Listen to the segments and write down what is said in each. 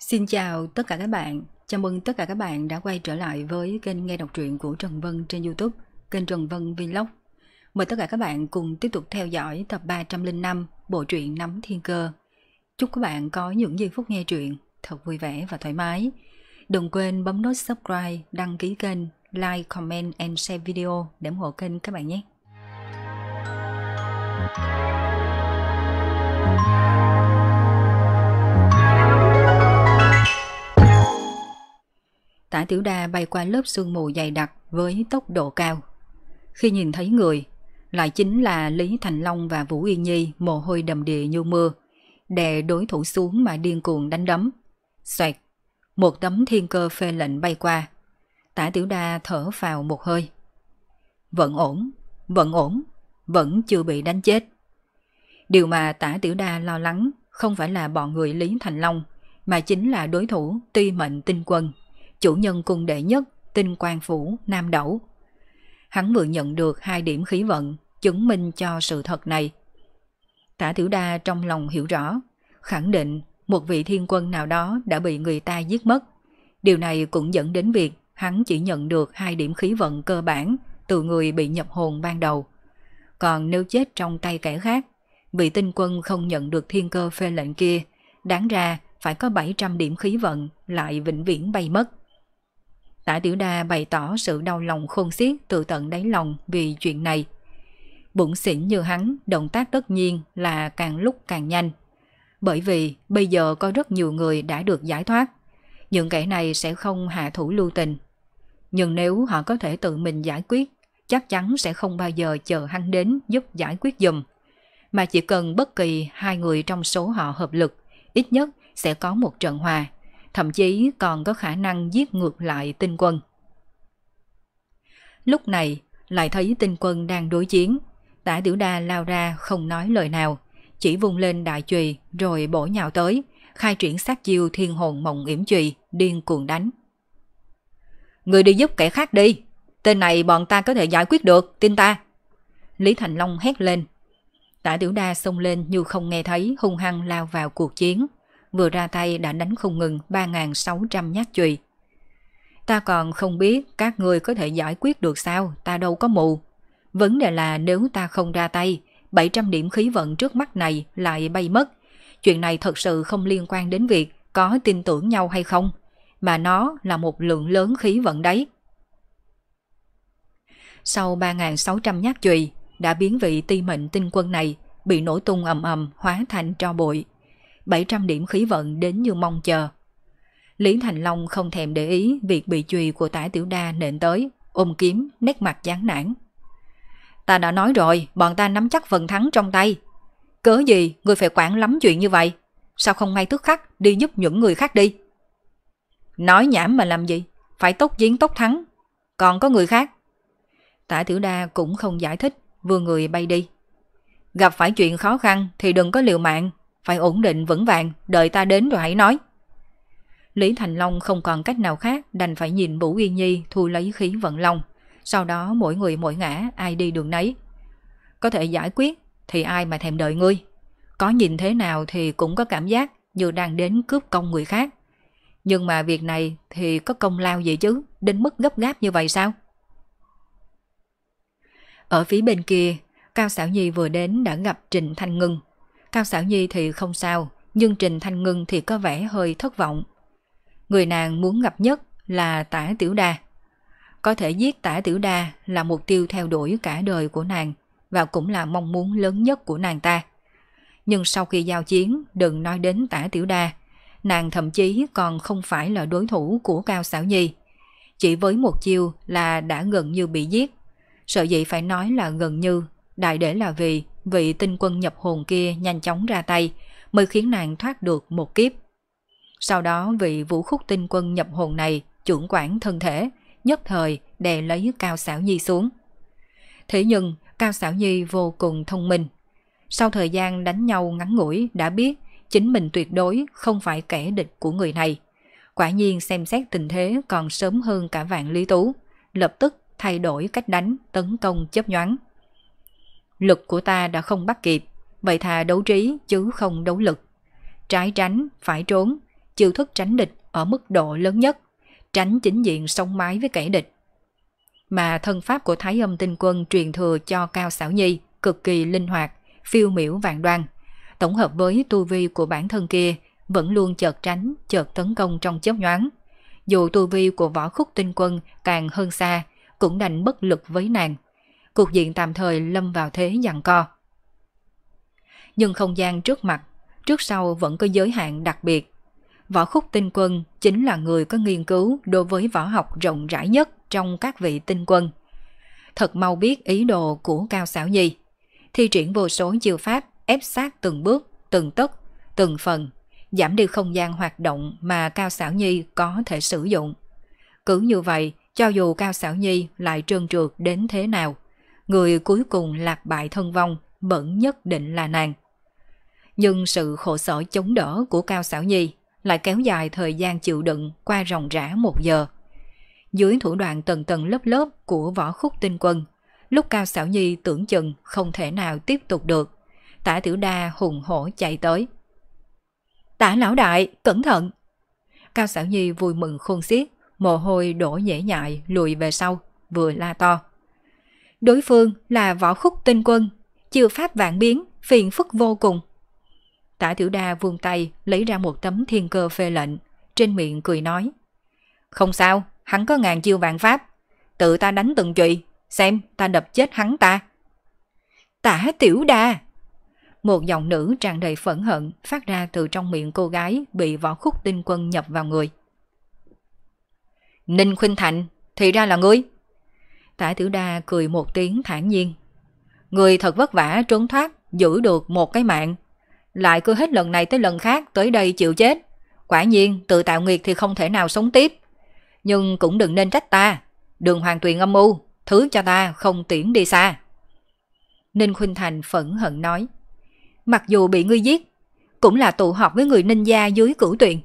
Xin chào tất cả các bạn, chào mừng tất cả các bạn đã quay trở lại với kênh nghe đọc truyện của Trần Vân trên Youtube, kênh Trần Vân Vlog. Mời tất cả các bạn cùng tiếp tục theo dõi tập 305 bộ truyện Nắm Thiên Cơ. Chúc các bạn có những giây phút nghe truyện thật vui vẻ và thoải mái. Đừng quên bấm nút subscribe, đăng ký kênh, like, comment and share video để ủng hộ kênh các bạn nhé. Tả Tiểu Đa bay qua lớp sương mù dày đặc với tốc độ cao. Khi nhìn thấy người, lại chính là Lý Thành Long và Vũ Yên Nhi mồ hôi đầm đìa như mưa, đè đối thủ xuống mà điên cuồng đánh đấm. Xoẹt, một tấm thiên cơ phê lệnh bay qua. Tả Tiểu Đa thở vào một hơi. Vẫn ổn, vẫn ổn, vẫn chưa bị đánh chết. Điều mà Tả Tiểu Đa lo lắng không phải là bọn người Lý Thành Long, mà chính là đối thủ tuy mệnh tinh quân chủ nhân cung đệ nhất, tinh quan phủ, nam đẩu. Hắn vừa nhận được hai điểm khí vận, chứng minh cho sự thật này. Tả Tiểu Đa trong lòng hiểu rõ, khẳng định một vị thiên quân nào đó đã bị người ta giết mất. Điều này cũng dẫn đến việc hắn chỉ nhận được hai điểm khí vận cơ bản từ người bị nhập hồn ban đầu. Còn nếu chết trong tay kẻ khác, vị tinh quân không nhận được thiên cơ phê lệnh kia, đáng ra phải có 700 điểm khí vận lại vĩnh viễn bay mất. Tả Tiểu Đa bày tỏ sự đau lòng khôn xiết từ tận đáy lòng vì chuyện này. Bụng xỉn như hắn, động tác tất nhiên là càng lúc càng nhanh. Bởi vì bây giờ có rất nhiều người đã được giải thoát. Những kẻ này sẽ không hạ thủ lưu tình. Nhưng nếu họ có thể tự mình giải quyết, chắc chắn sẽ không bao giờ chờ hắn đến giúp giải quyết dùm. Mà chỉ cần bất kỳ hai người trong số họ hợp lực, ít nhất sẽ có một trận hòa thậm chí còn có khả năng giết ngược lại tinh quân. Lúc này, lại thấy tinh quân đang đối chiến, tả tiểu đa lao ra không nói lời nào, chỉ vung lên đại chùy rồi bổ nhào tới, khai triển sát chiêu thiên hồn mộng yểm chùy, điên cuồng đánh. Người đi giúp kẻ khác đi, tên này bọn ta có thể giải quyết được, tin ta. Lý Thành Long hét lên. Tả Tiểu Đa xông lên như không nghe thấy hung hăng lao vào cuộc chiến vừa ra tay đã đánh không ngừng 3.600 nhát chùy. Ta còn không biết các người có thể giải quyết được sao, ta đâu có mù. Vấn đề là nếu ta không ra tay, 700 điểm khí vận trước mắt này lại bay mất. Chuyện này thật sự không liên quan đến việc có tin tưởng nhau hay không, mà nó là một lượng lớn khí vận đấy. Sau 3.600 nhát chùy, đã biến vị ti mệnh tinh quân này bị nổ tung ầm ầm hóa thành tro bụi. 700 điểm khí vận đến như mong chờ. Lý Thành Long không thèm để ý việc bị chùy của tải tiểu đa nện tới, ôm kiếm, nét mặt chán nản. Ta đã nói rồi, bọn ta nắm chắc phần thắng trong tay. Cớ gì người phải quản lắm chuyện như vậy? Sao không ngay tức khắc đi giúp những người khác đi? Nói nhảm mà làm gì? Phải tốt chiến tốt thắng. Còn có người khác. Tả tiểu đa cũng không giải thích, vừa người bay đi. Gặp phải chuyện khó khăn thì đừng có liều mạng, phải ổn định vững vàng, đợi ta đến rồi hãy nói. Lý Thành Long không còn cách nào khác đành phải nhìn Vũ Yên Nhi thu lấy khí vận long. Sau đó mỗi người mỗi ngã ai đi đường nấy. Có thể giải quyết thì ai mà thèm đợi ngươi. Có nhìn thế nào thì cũng có cảm giác như đang đến cướp công người khác. Nhưng mà việc này thì có công lao gì chứ, đến mức gấp gáp như vậy sao? Ở phía bên kia, Cao Sảo Nhi vừa đến đã gặp Trịnh Thanh Ngân. Cao Sảo Nhi thì không sao, nhưng Trình Thanh Ngân thì có vẻ hơi thất vọng. Người nàng muốn gặp nhất là Tả Tiểu Đa. Có thể giết Tả Tiểu Đa là mục tiêu theo đuổi cả đời của nàng và cũng là mong muốn lớn nhất của nàng ta. Nhưng sau khi giao chiến, đừng nói đến Tả Tiểu Đa, nàng thậm chí còn không phải là đối thủ của Cao Sảo Nhi. Chỉ với một chiêu là đã gần như bị giết. Sợ dĩ phải nói là gần như, đại để là vì vị tinh quân nhập hồn kia nhanh chóng ra tay, mới khiến nàng thoát được một kiếp. Sau đó vị vũ khúc tinh quân nhập hồn này trưởng quản thân thể, nhất thời đè lấy Cao Sảo Nhi xuống. Thế nhưng, Cao Sảo Nhi vô cùng thông minh. Sau thời gian đánh nhau ngắn ngủi đã biết chính mình tuyệt đối không phải kẻ địch của người này. Quả nhiên xem xét tình thế còn sớm hơn cả vạn lý tú, lập tức thay đổi cách đánh, tấn công chấp nhoáng. Lực của ta đã không bắt kịp, vậy thà đấu trí chứ không đấu lực. Trái tránh, phải trốn, chiêu thức tránh địch ở mức độ lớn nhất, tránh chính diện sông mái với kẻ địch. Mà thân pháp của Thái âm tinh quân truyền thừa cho Cao Xảo Nhi cực kỳ linh hoạt, phiêu miểu vạn đoan. Tổng hợp với tu vi của bản thân kia vẫn luôn chợt tránh, chợt tấn công trong chớp nhoáng. Dù tu vi của võ khúc tinh quân càng hơn xa, cũng đành bất lực với nàng cuộc diện tạm thời lâm vào thế giằng co. Nhưng không gian trước mặt, trước sau vẫn có giới hạn đặc biệt. Võ Khúc Tinh Quân chính là người có nghiên cứu đối với võ học rộng rãi nhất trong các vị tinh quân. Thật mau biết ý đồ của Cao Xảo Nhi. Thi triển vô số chiêu pháp ép sát từng bước, từng tấc, từng phần, giảm đi không gian hoạt động mà Cao Xảo Nhi có thể sử dụng. Cứ như vậy, cho dù Cao Xảo Nhi lại trơn trượt đến thế nào, người cuối cùng lạc bại thân vong vẫn nhất định là nàng. Nhưng sự khổ sở chống đỡ của Cao Sảo Nhi lại kéo dài thời gian chịu đựng qua ròng rã một giờ. Dưới thủ đoạn tầng tầng lớp lớp của võ khúc tinh quân, lúc Cao Sảo Nhi tưởng chừng không thể nào tiếp tục được, tả tiểu đa hùng hổ chạy tới. Tả lão đại, cẩn thận! Cao Sảo Nhi vui mừng khôn xiết, mồ hôi đổ nhễ nhại lùi về sau, vừa la to đối phương là võ khúc tinh quân, chưa pháp vạn biến, phiền phức vô cùng. Tả Tiểu Đa vươn tay lấy ra một tấm thiên cơ phê lệnh, trên miệng cười nói. Không sao, hắn có ngàn chiêu vạn pháp, tự ta đánh từng chùy, xem ta đập chết hắn ta. Tả Tiểu Đa! Một giọng nữ tràn đầy phẫn hận phát ra từ trong miệng cô gái bị võ khúc tinh quân nhập vào người. Ninh Khuynh Thạnh, thì ra là ngươi. Tả Tử Đa cười một tiếng thản nhiên. Người thật vất vả trốn thoát, giữ được một cái mạng. Lại cứ hết lần này tới lần khác tới đây chịu chết. Quả nhiên, tự tạo nghiệt thì không thể nào sống tiếp. Nhưng cũng đừng nên trách ta. Đường hoàng tuyền âm mưu, thứ cho ta không tiễn đi xa. Ninh Khuynh Thành phẫn hận nói. Mặc dù bị ngươi giết, cũng là tụ họp với người ninh gia dưới cửu tuyền.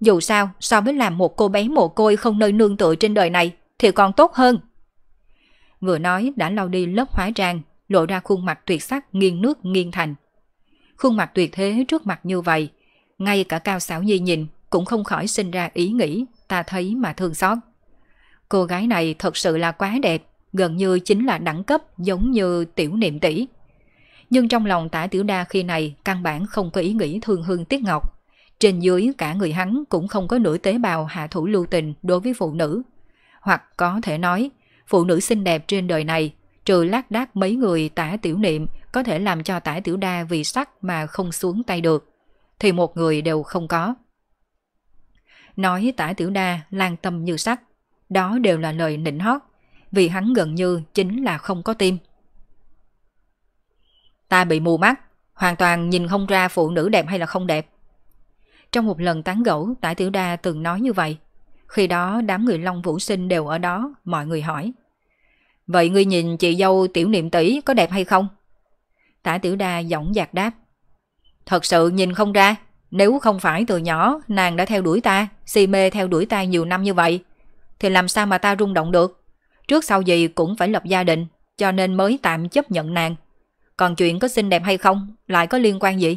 Dù sao, so với làm một cô bé mồ côi không nơi nương tựa trên đời này, thì còn tốt hơn vừa nói đã lau đi lớp hóa trang, lộ ra khuôn mặt tuyệt sắc nghiêng nước nghiêng thành. Khuôn mặt tuyệt thế trước mặt như vậy, ngay cả Cao Sảo Nhi nhìn cũng không khỏi sinh ra ý nghĩ, ta thấy mà thương xót. Cô gái này thật sự là quá đẹp, gần như chính là đẳng cấp giống như tiểu niệm tỷ. Nhưng trong lòng tả tiểu đa khi này căn bản không có ý nghĩ thương hương tiếc ngọc. Trên dưới cả người hắn cũng không có nửa tế bào hạ thủ lưu tình đối với phụ nữ. Hoặc có thể nói, phụ nữ xinh đẹp trên đời này, trừ lác đác mấy người tả tiểu niệm có thể làm cho tả tiểu đa vì sắc mà không xuống tay được, thì một người đều không có. Nói tả tiểu đa lan tâm như sắc, đó đều là lời nịnh hót, vì hắn gần như chính là không có tim. Ta bị mù mắt, hoàn toàn nhìn không ra phụ nữ đẹp hay là không đẹp. Trong một lần tán gẫu, tả tiểu đa từng nói như vậy. Khi đó đám người Long Vũ Sinh đều ở đó, mọi người hỏi. Vậy ngươi nhìn chị dâu tiểu niệm tỷ có đẹp hay không? Tả tiểu đa giọng giạc đáp. Thật sự nhìn không ra, nếu không phải từ nhỏ nàng đã theo đuổi ta, si mê theo đuổi ta nhiều năm như vậy, thì làm sao mà ta rung động được? Trước sau gì cũng phải lập gia đình, cho nên mới tạm chấp nhận nàng. Còn chuyện có xinh đẹp hay không lại có liên quan gì?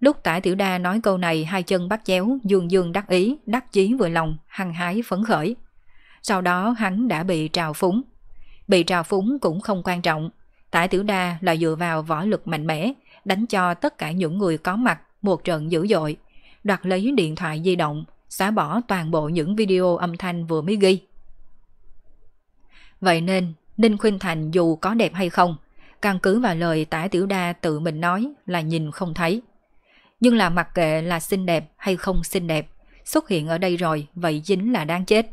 Lúc tả tiểu đa nói câu này hai chân bắt chéo, dương dương đắc ý, đắc chí vừa lòng, hăng hái phấn khởi. Sau đó hắn đã bị trào phúng. Bị trào phúng cũng không quan trọng. Tả tiểu đa là dựa vào võ lực mạnh mẽ, đánh cho tất cả những người có mặt một trận dữ dội, đoạt lấy điện thoại di động, xóa bỏ toàn bộ những video âm thanh vừa mới ghi. Vậy nên, Ninh khuyên Thành dù có đẹp hay không, căn cứ vào lời tả tiểu đa tự mình nói là nhìn không thấy. Nhưng là mặc kệ là xinh đẹp hay không xinh đẹp, xuất hiện ở đây rồi, vậy dính là đang chết.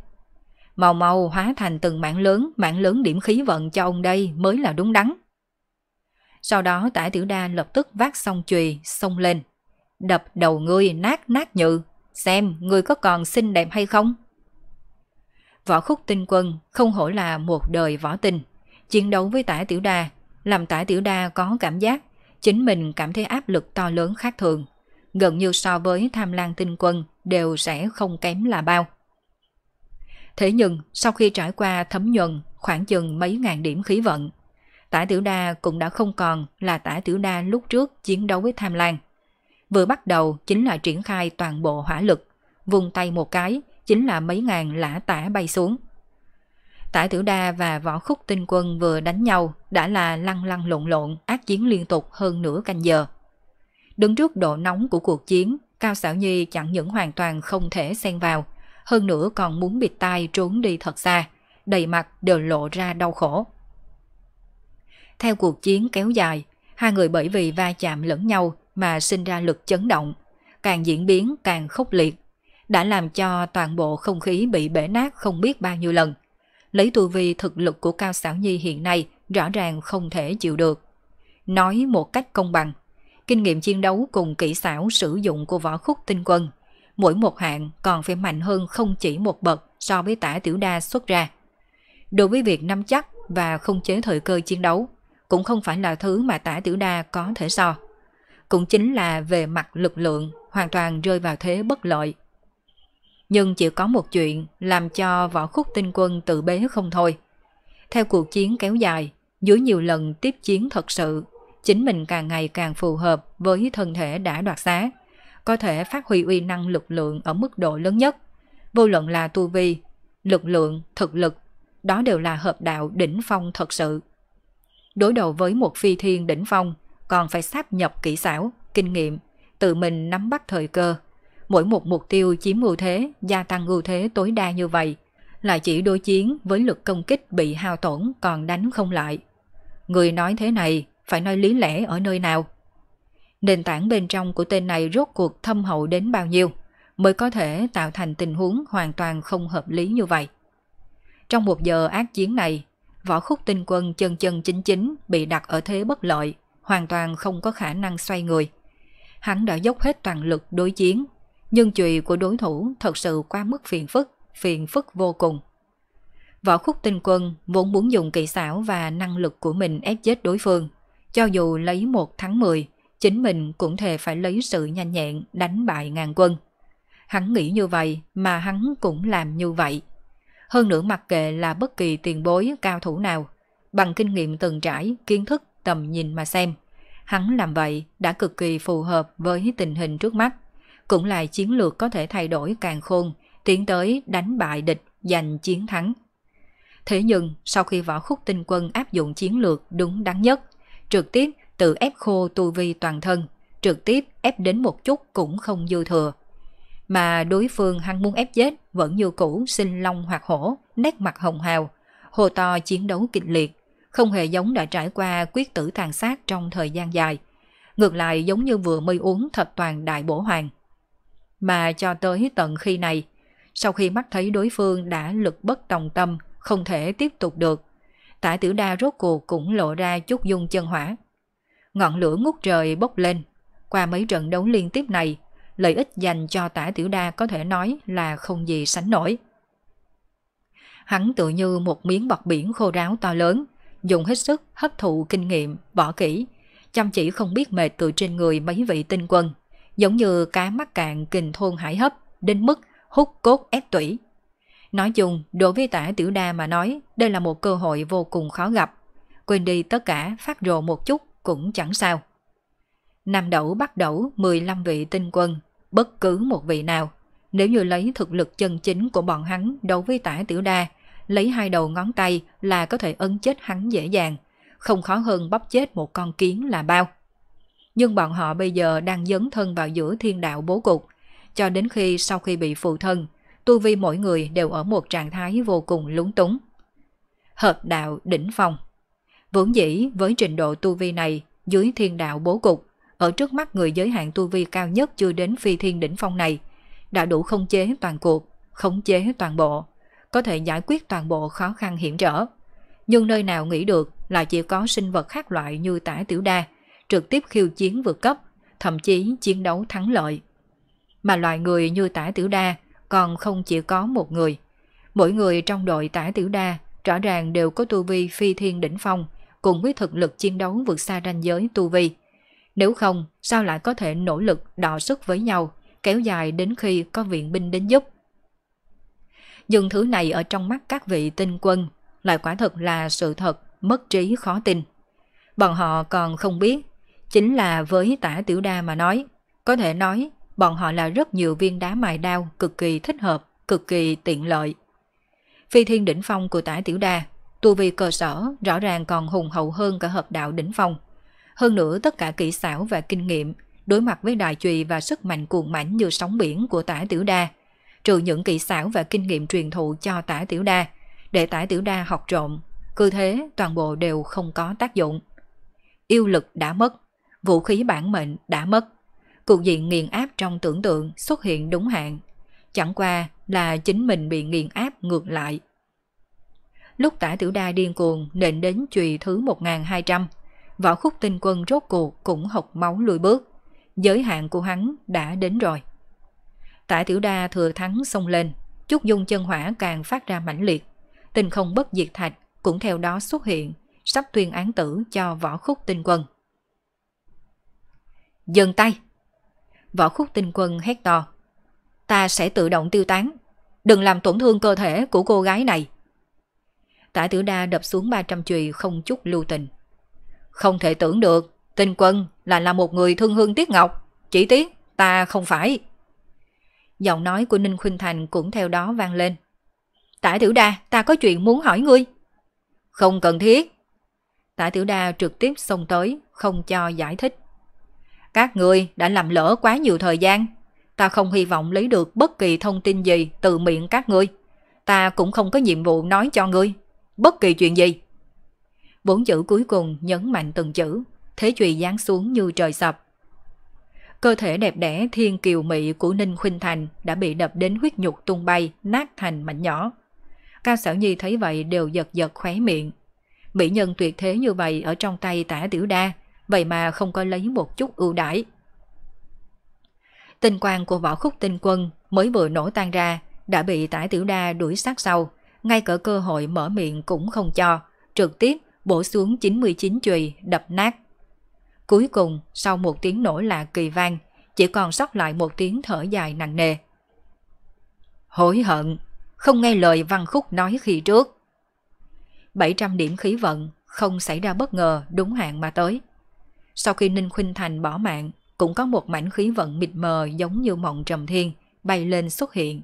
Màu màu hóa thành từng mảng lớn, mảng lớn điểm khí vận cho ông đây mới là đúng đắn. Sau đó tả tiểu đa lập tức vác xong chùy, xông lên. Đập đầu ngươi nát nát nhự, xem ngươi có còn xinh đẹp hay không. Võ khúc tinh quân không hổ là một đời võ tình. Chiến đấu với tả tiểu đa, làm tả tiểu đa có cảm giác, chính mình cảm thấy áp lực to lớn khác thường gần như so với tham lang tinh quân đều sẽ không kém là bao. Thế nhưng, sau khi trải qua thấm nhuận khoảng chừng mấy ngàn điểm khí vận, tả tiểu đa cũng đã không còn là tả tiểu đa lúc trước chiến đấu với tham lang. Vừa bắt đầu chính là triển khai toàn bộ hỏa lực, vùng tay một cái chính là mấy ngàn lã tả bay xuống. Tả Tiểu Đa và Võ Khúc Tinh Quân vừa đánh nhau đã là lăn lăn lộn lộn ác chiến liên tục hơn nửa canh giờ. Đứng trước độ nóng của cuộc chiến, Cao Sảo Nhi chẳng những hoàn toàn không thể xen vào, hơn nữa còn muốn bịt tai trốn đi thật xa, đầy mặt đều lộ ra đau khổ. Theo cuộc chiến kéo dài, hai người bởi vì va chạm lẫn nhau mà sinh ra lực chấn động, càng diễn biến càng khốc liệt, đã làm cho toàn bộ không khí bị bể nát không biết bao nhiêu lần. Lấy tu vi thực lực của Cao Sảo Nhi hiện nay rõ ràng không thể chịu được. Nói một cách công bằng, kinh nghiệm chiến đấu cùng kỹ xảo sử dụng của võ khúc tinh quân. Mỗi một hạng còn phải mạnh hơn không chỉ một bậc so với tả tiểu đa xuất ra. Đối với việc nắm chắc và không chế thời cơ chiến đấu, cũng không phải là thứ mà tả tiểu đa có thể so. Cũng chính là về mặt lực lượng hoàn toàn rơi vào thế bất lợi. Nhưng chỉ có một chuyện làm cho võ khúc tinh quân tự bế không thôi. Theo cuộc chiến kéo dài, dưới nhiều lần tiếp chiến thật sự chính mình càng ngày càng phù hợp với thân thể đã đoạt xá, có thể phát huy uy năng lực lượng ở mức độ lớn nhất. Vô luận là tu vi, lực lượng, thực lực, đó đều là hợp đạo đỉnh phong thật sự. Đối đầu với một phi thiên đỉnh phong, còn phải sáp nhập kỹ xảo, kinh nghiệm, tự mình nắm bắt thời cơ. Mỗi một mục tiêu chiếm ưu thế, gia tăng ưu thế tối đa như vậy, là chỉ đối chiến với lực công kích bị hao tổn còn đánh không lại. Người nói thế này phải nói lý lẽ ở nơi nào. Nền tảng bên trong của tên này rốt cuộc thâm hậu đến bao nhiêu mới có thể tạo thành tình huống hoàn toàn không hợp lý như vậy. Trong một giờ ác chiến này, võ khúc tinh quân chân chân chính chính bị đặt ở thế bất lợi, hoàn toàn không có khả năng xoay người. Hắn đã dốc hết toàn lực đối chiến, nhưng chùy của đối thủ thật sự quá mức phiền phức, phiền phức vô cùng. Võ khúc tinh quân vốn muốn dùng kỹ xảo và năng lực của mình ép chết đối phương, cho dù lấy một thắng mười chính mình cũng thề phải lấy sự nhanh nhẹn đánh bại ngàn quân. Hắn nghĩ như vậy mà hắn cũng làm như vậy. Hơn nữa mặc kệ là bất kỳ tiền bối cao thủ nào, bằng kinh nghiệm từng trải, kiến thức, tầm nhìn mà xem. Hắn làm vậy đã cực kỳ phù hợp với tình hình trước mắt, cũng là chiến lược có thể thay đổi càng khôn, tiến tới đánh bại địch, giành chiến thắng. Thế nhưng, sau khi võ khúc tinh quân áp dụng chiến lược đúng đắn nhất, trực tiếp tự ép khô tu vi toàn thân, trực tiếp ép đến một chút cũng không dư thừa. Mà đối phương hăng muốn ép chết vẫn như cũ sinh long hoặc hổ, nét mặt hồng hào, hồ to chiến đấu kịch liệt, không hề giống đã trải qua quyết tử tàn sát trong thời gian dài. Ngược lại giống như vừa mới uống thập toàn đại bổ hoàng. Mà cho tới tận khi này, sau khi mắt thấy đối phương đã lực bất tòng tâm, không thể tiếp tục được, tả Tử đa rốt cuộc cũng lộ ra chút dung chân hỏa. Ngọn lửa ngút trời bốc lên. Qua mấy trận đấu liên tiếp này, lợi ích dành cho tả tiểu đa có thể nói là không gì sánh nổi. Hắn tự như một miếng bọt biển khô ráo to lớn, dùng hết sức hấp thụ kinh nghiệm, bỏ kỹ, chăm chỉ không biết mệt từ trên người mấy vị tinh quân, giống như cá mắc cạn kình thôn hải hấp đến mức hút cốt ép tủy. Nói chung, đối với tả tiểu đa mà nói, đây là một cơ hội vô cùng khó gặp. Quên đi tất cả, phát rồ một chút cũng chẳng sao. Nam đẩu bắt đẩu 15 vị tinh quân, bất cứ một vị nào. Nếu như lấy thực lực chân chính của bọn hắn đối với tả tiểu đa, lấy hai đầu ngón tay là có thể ấn chết hắn dễ dàng, không khó hơn bóp chết một con kiến là bao. Nhưng bọn họ bây giờ đang dấn thân vào giữa thiên đạo bố cục, cho đến khi sau khi bị phụ thân tu vi mỗi người đều ở một trạng thái vô cùng lúng túng. Hợp đạo đỉnh phong Vốn dĩ với trình độ tu vi này, dưới thiên đạo bố cục, ở trước mắt người giới hạn tu vi cao nhất chưa đến phi thiên đỉnh phong này, đã đủ khống chế toàn cuộc, khống chế toàn bộ, có thể giải quyết toàn bộ khó khăn hiểm trở. Nhưng nơi nào nghĩ được là chỉ có sinh vật khác loại như tả tiểu đa, trực tiếp khiêu chiến vượt cấp, thậm chí chiến đấu thắng lợi. Mà loại người như tả tiểu đa còn không chỉ có một người. Mỗi người trong đội tả tiểu đa rõ ràng đều có tu vi phi thiên đỉnh phong, cùng với thực lực chiến đấu vượt xa ranh giới tu vi. Nếu không, sao lại có thể nỗ lực đọ sức với nhau, kéo dài đến khi có viện binh đến giúp? Nhưng thứ này ở trong mắt các vị tinh quân lại quả thật là sự thật, mất trí khó tin. Bọn họ còn không biết, chính là với tả tiểu đa mà nói, có thể nói bọn họ là rất nhiều viên đá mài đao cực kỳ thích hợp, cực kỳ tiện lợi. Phi thiên đỉnh phong của tả tiểu đa, tu vi cơ sở rõ ràng còn hùng hậu hơn cả hợp đạo đỉnh phong. Hơn nữa tất cả kỹ xảo và kinh nghiệm đối mặt với đài chùy và sức mạnh cuồng mãnh như sóng biển của tả tiểu đa, trừ những kỹ xảo và kinh nghiệm truyền thụ cho tả tiểu đa, để tả tiểu đa học trộm, cứ thế toàn bộ đều không có tác dụng. Yêu lực đã mất, vũ khí bản mệnh đã mất, Cuộc diện nghiền áp trong tưởng tượng xuất hiện đúng hạn. Chẳng qua là chính mình bị nghiền áp ngược lại. Lúc tả tiểu đa điên cuồng nện đến chùy thứ 1200, võ khúc tinh quân rốt cuộc cũng học máu lùi bước. Giới hạn của hắn đã đến rồi. Tả tiểu đa thừa thắng xông lên, chút dung chân hỏa càng phát ra mãnh liệt. Tình không bất diệt thạch cũng theo đó xuất hiện, sắp tuyên án tử cho võ khúc tinh quân. Dừng tay! Võ khúc tinh quân hét to. Ta sẽ tự động tiêu tán. Đừng làm tổn thương cơ thể của cô gái này. Tả tử đa đập xuống 300 chùy không chút lưu tình. Không thể tưởng được, tinh quân là là một người thương hương tiếc ngọc. Chỉ tiếc, ta không phải. Giọng nói của Ninh Khuynh Thành cũng theo đó vang lên. Tả tiểu đa, ta có chuyện muốn hỏi ngươi. Không cần thiết. Tả tiểu đa trực tiếp xông tới, không cho giải thích. Các người đã làm lỡ quá nhiều thời gian. Ta không hy vọng lấy được bất kỳ thông tin gì từ miệng các ngươi. Ta cũng không có nhiệm vụ nói cho ngươi. Bất kỳ chuyện gì. Bốn chữ cuối cùng nhấn mạnh từng chữ. Thế chùy giáng xuống như trời sập. Cơ thể đẹp đẽ thiên kiều mị của Ninh Khuynh Thành đã bị đập đến huyết nhục tung bay, nát thành mảnh nhỏ. Cao Sở Nhi thấy vậy đều giật giật khóe miệng. Mỹ nhân tuyệt thế như vậy ở trong tay tả tiểu đa vậy mà không có lấy một chút ưu đãi. Tinh quang của võ khúc tinh quân mới vừa nổ tan ra, đã bị tả tiểu đa đuổi sát sau, ngay cả cơ hội mở miệng cũng không cho, trực tiếp bổ xuống 99 chùy đập nát. Cuối cùng, sau một tiếng nổ là kỳ vang, chỉ còn sót lại một tiếng thở dài nặng nề. Hối hận, không nghe lời văn khúc nói khi trước. 700 điểm khí vận, không xảy ra bất ngờ đúng hạn mà tới. Sau khi Ninh Khuynh Thành bỏ mạng, cũng có một mảnh khí vận mịt mờ giống như mộng trầm thiên bay lên xuất hiện.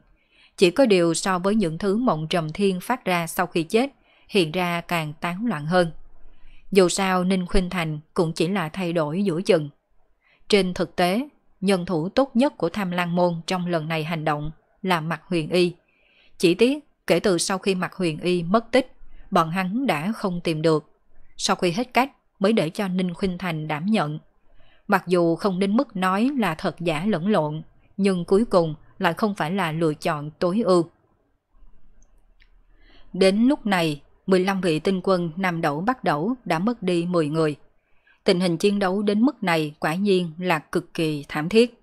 Chỉ có điều so với những thứ mộng trầm thiên phát ra sau khi chết, hiện ra càng tán loạn hơn. Dù sao Ninh Khuynh Thành cũng chỉ là thay đổi giữa chừng. Trên thực tế, nhân thủ tốt nhất của Tham Lan Môn trong lần này hành động là Mạc Huyền Y. Chỉ tiếc, kể từ sau khi Mạc Huyền Y mất tích, bọn hắn đã không tìm được. Sau khi hết cách, mới để cho Ninh Khuynh Thành đảm nhận. Mặc dù không đến mức nói là thật giả lẫn lộn, nhưng cuối cùng lại không phải là lựa chọn tối ưu. Đến lúc này, 15 vị tinh quân Nam Đẩu Bắc Đẩu đã mất đi 10 người. Tình hình chiến đấu đến mức này quả nhiên là cực kỳ thảm thiết.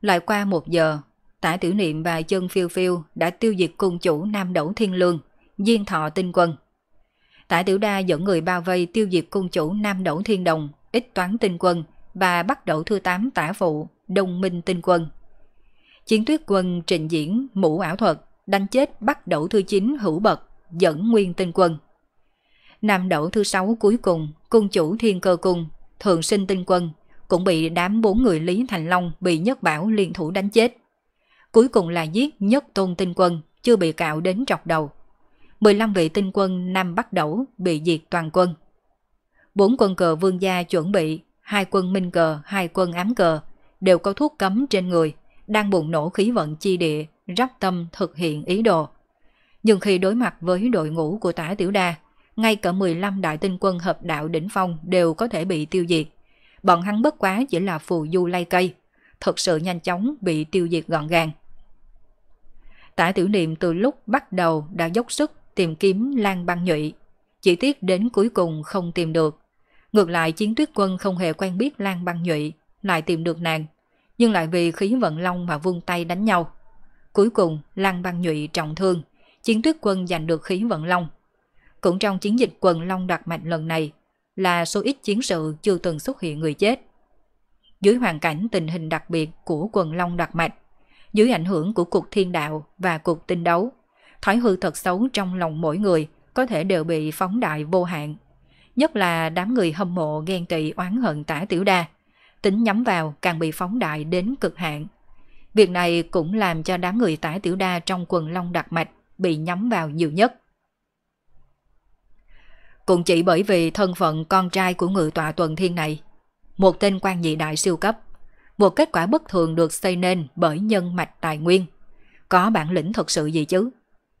Lại qua một giờ, tả tiểu niệm và chân phiêu phiêu đã tiêu diệt cung chủ Nam Đẩu Thiên Lương, diên thọ tinh quân. Tả Tiểu Đa dẫn người bao vây tiêu diệt cung chủ Nam Đẩu Thiên Đồng, ít toán tinh quân và bắt Đẩu Thư Tám Tả Phụ, Đồng Minh Tinh Quân. Chiến tuyết quân trình diễn mũ ảo thuật, đánh chết bắt Đẩu Thư Chín Hữu bậc dẫn Nguyên Tinh Quân. Nam Đẩu Thứ Sáu cuối cùng, cung chủ Thiên Cơ Cung, Thượng Sinh Tinh Quân cũng bị đám bốn người Lý Thành Long bị Nhất Bảo liên thủ đánh chết. Cuối cùng là giết Nhất Tôn Tinh Quân, chưa bị cạo đến trọc đầu – 15 vị tinh quân Nam Bắc Đẩu bị diệt toàn quân. Bốn quân cờ vương gia chuẩn bị, hai quân minh cờ, hai quân ám cờ, đều có thuốc cấm trên người, đang bùng nổ khí vận chi địa, rắp tâm thực hiện ý đồ. Nhưng khi đối mặt với đội ngũ của tả tiểu đa, ngay cả 15 đại tinh quân hợp đạo đỉnh phong đều có thể bị tiêu diệt. Bọn hắn bất quá chỉ là phù du lay cây, thật sự nhanh chóng bị tiêu diệt gọn gàng. Tả tiểu niệm từ lúc bắt đầu đã dốc sức tìm kiếm Lan Băng Nhụy. Chỉ tiếc đến cuối cùng không tìm được. Ngược lại chiến tuyết quân không hề quen biết Lan Băng Nhụy, lại tìm được nàng, nhưng lại vì khí vận long mà vung tay đánh nhau. Cuối cùng, Lan Băng Nhụy trọng thương, chiến tuyết quân giành được khí vận long. Cũng trong chiến dịch quần long đoạt mạch lần này, là số ít chiến sự chưa từng xuất hiện người chết. Dưới hoàn cảnh tình hình đặc biệt của quần long đoạt mạch, dưới ảnh hưởng của cuộc thiên đạo và cuộc tinh đấu, thói hư thật xấu trong lòng mỗi người có thể đều bị phóng đại vô hạn. Nhất là đám người hâm mộ ghen tị oán hận tả tiểu đa, tính nhắm vào càng bị phóng đại đến cực hạn. Việc này cũng làm cho đám người tả tiểu đa trong quần long đặc mạch bị nhắm vào nhiều nhất. Cũng chỉ bởi vì thân phận con trai của người tọa tuần thiên này, một tên quan nhị đại siêu cấp, một kết quả bất thường được xây nên bởi nhân mạch tài nguyên. Có bản lĩnh thật sự gì chứ?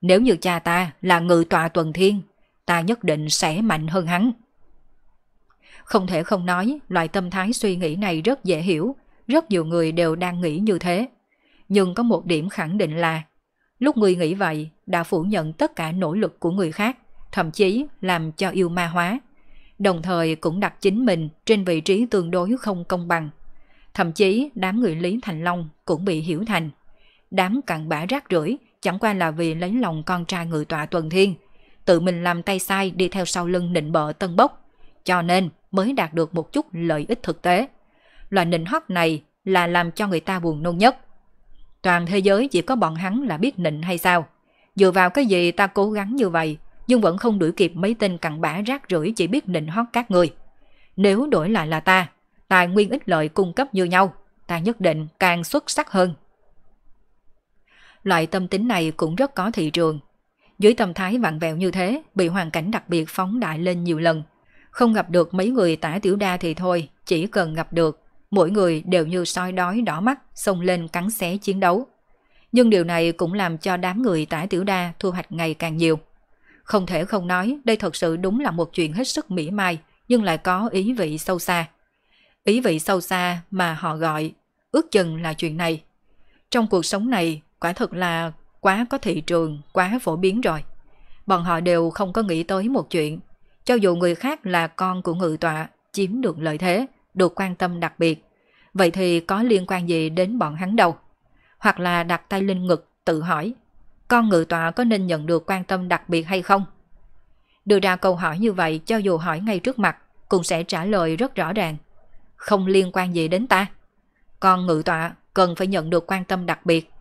Nếu như cha ta là ngự tòa tuần thiên, ta nhất định sẽ mạnh hơn hắn. Không thể không nói, loại tâm thái suy nghĩ này rất dễ hiểu, rất nhiều người đều đang nghĩ như thế. Nhưng có một điểm khẳng định là, lúc người nghĩ vậy đã phủ nhận tất cả nỗ lực của người khác, thậm chí làm cho yêu ma hóa, đồng thời cũng đặt chính mình trên vị trí tương đối không công bằng. Thậm chí đám người Lý Thành Long cũng bị hiểu thành. Đám cặn bã rác rưởi chẳng qua là vì lấy lòng con trai người tọa tuần thiên, tự mình làm tay sai đi theo sau lưng nịnh bợ tân bốc, cho nên mới đạt được một chút lợi ích thực tế. Loại nịnh hót này là làm cho người ta buồn nôn nhất. Toàn thế giới chỉ có bọn hắn là biết nịnh hay sao? Dựa vào cái gì ta cố gắng như vậy, nhưng vẫn không đuổi kịp mấy tên cặn bã rác rưởi chỉ biết nịnh hót các người. Nếu đổi lại là ta, tài nguyên ích lợi cung cấp như nhau, ta nhất định càng xuất sắc hơn loại tâm tính này cũng rất có thị trường. Dưới tâm thái vặn vẹo như thế, bị hoàn cảnh đặc biệt phóng đại lên nhiều lần. Không gặp được mấy người tả tiểu đa thì thôi, chỉ cần gặp được, mỗi người đều như soi đói đỏ mắt, xông lên cắn xé chiến đấu. Nhưng điều này cũng làm cho đám người tả tiểu đa thu hoạch ngày càng nhiều. Không thể không nói, đây thật sự đúng là một chuyện hết sức mỹ mai, nhưng lại có ý vị sâu xa. Ý vị sâu xa mà họ gọi, ước chừng là chuyện này. Trong cuộc sống này, quả thực là quá có thị trường, quá phổ biến rồi. Bọn họ đều không có nghĩ tới một chuyện. Cho dù người khác là con của ngự tọa, chiếm được lợi thế, được quan tâm đặc biệt, vậy thì có liên quan gì đến bọn hắn đâu? Hoặc là đặt tay lên ngực, tự hỏi, con ngự tọa có nên nhận được quan tâm đặc biệt hay không? Đưa ra câu hỏi như vậy cho dù hỏi ngay trước mặt, cũng sẽ trả lời rất rõ ràng. Không liên quan gì đến ta. Con ngự tọa cần phải nhận được quan tâm đặc biệt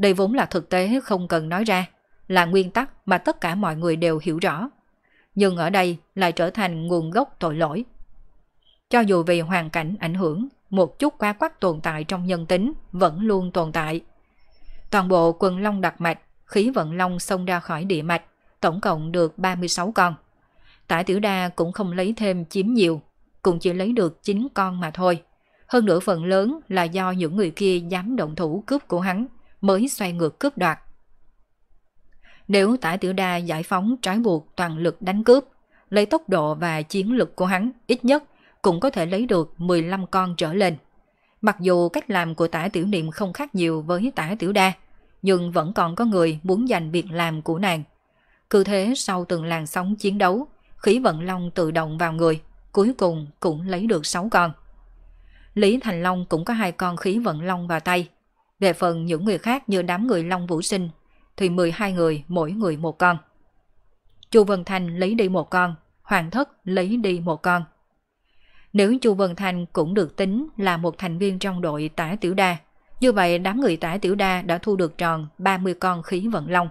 đây vốn là thực tế không cần nói ra, là nguyên tắc mà tất cả mọi người đều hiểu rõ. Nhưng ở đây lại trở thành nguồn gốc tội lỗi. Cho dù vì hoàn cảnh ảnh hưởng, một chút quá quắc tồn tại trong nhân tính vẫn luôn tồn tại. Toàn bộ quần long đặc mạch, khí vận long xông ra khỏi địa mạch, tổng cộng được 36 con. Tả tiểu đa cũng không lấy thêm chiếm nhiều, cũng chỉ lấy được 9 con mà thôi. Hơn nửa phần lớn là do những người kia dám động thủ cướp của hắn mới xoay ngược cướp đoạt. Nếu tả tiểu đa giải phóng trái buộc toàn lực đánh cướp, lấy tốc độ và chiến lực của hắn ít nhất cũng có thể lấy được 15 con trở lên. Mặc dù cách làm của tả tiểu niệm không khác nhiều với tả tiểu đa, nhưng vẫn còn có người muốn giành việc làm của nàng. Cứ thế sau từng làn sóng chiến đấu, khí vận long tự động vào người, cuối cùng cũng lấy được 6 con. Lý Thành Long cũng có hai con khí vận long vào tay, về phần những người khác như đám người Long Vũ Sinh thì 12 người mỗi người một con. Chu Vân Thành lấy đi một con, Hoàng Thất lấy đi một con. Nếu Chu Vân Thành cũng được tính là một thành viên trong đội tả tiểu đa, như vậy đám người tả tiểu đa đã thu được tròn 30 con khí vận long.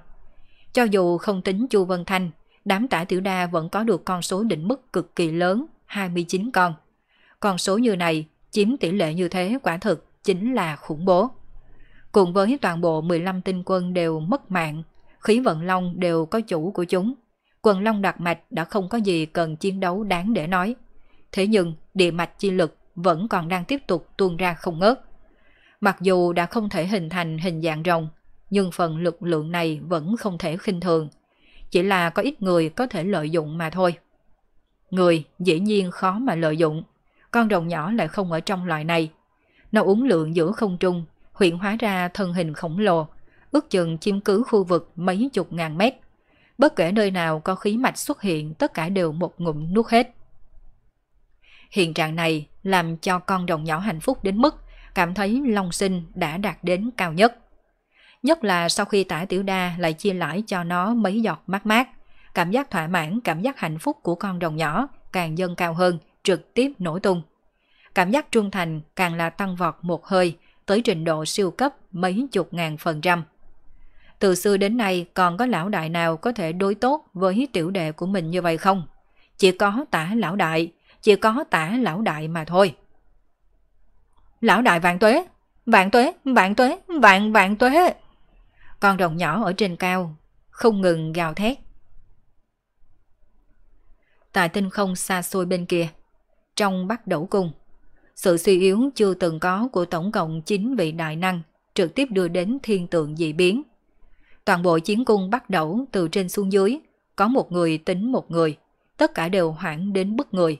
Cho dù không tính Chu Vân Thành, đám tả tiểu đa vẫn có được con số đỉnh mức cực kỳ lớn, 29 con. Con số như này, chiếm tỷ lệ như thế quả thực chính là khủng bố cùng với toàn bộ 15 tinh quân đều mất mạng, khí vận long đều có chủ của chúng. Quần long đặc mạch đã không có gì cần chiến đấu đáng để nói. Thế nhưng, địa mạch chi lực vẫn còn đang tiếp tục tuôn ra không ngớt. Mặc dù đã không thể hình thành hình dạng rồng, nhưng phần lực lượng này vẫn không thể khinh thường. Chỉ là có ít người có thể lợi dụng mà thôi. Người dĩ nhiên khó mà lợi dụng, con rồng nhỏ lại không ở trong loại này. Nó uống lượng giữa không trung huyện hóa ra thân hình khổng lồ, ước chừng chiếm cứ khu vực mấy chục ngàn mét. Bất kể nơi nào có khí mạch xuất hiện, tất cả đều một ngụm nuốt hết. Hiện trạng này làm cho con đồng nhỏ hạnh phúc đến mức cảm thấy long sinh đã đạt đến cao nhất. Nhất là sau khi tả tiểu đa lại chia lãi cho nó mấy giọt mát mát, cảm giác thỏa mãn, cảm giác hạnh phúc của con đồng nhỏ càng dâng cao hơn, trực tiếp nổ tung. Cảm giác trung thành càng là tăng vọt một hơi, tới trình độ siêu cấp mấy chục ngàn phần trăm. Từ xưa đến nay còn có lão đại nào có thể đối tốt với tiểu đệ của mình như vậy không? Chỉ có tả lão đại, chỉ có tả lão đại mà thôi. Lão đại vạn tuế, vạn tuế, vạn tuế, vạn vạn tuế. Con rồng nhỏ ở trên cao, không ngừng gào thét. Tại tinh không xa xôi bên kia, trong bắt đẩu cung, sự suy yếu chưa từng có của tổng cộng 9 vị đại năng trực tiếp đưa đến thiên tượng dị biến. Toàn bộ chiến cung bắt đầu từ trên xuống dưới, có một người tính một người, tất cả đều hoảng đến bức người.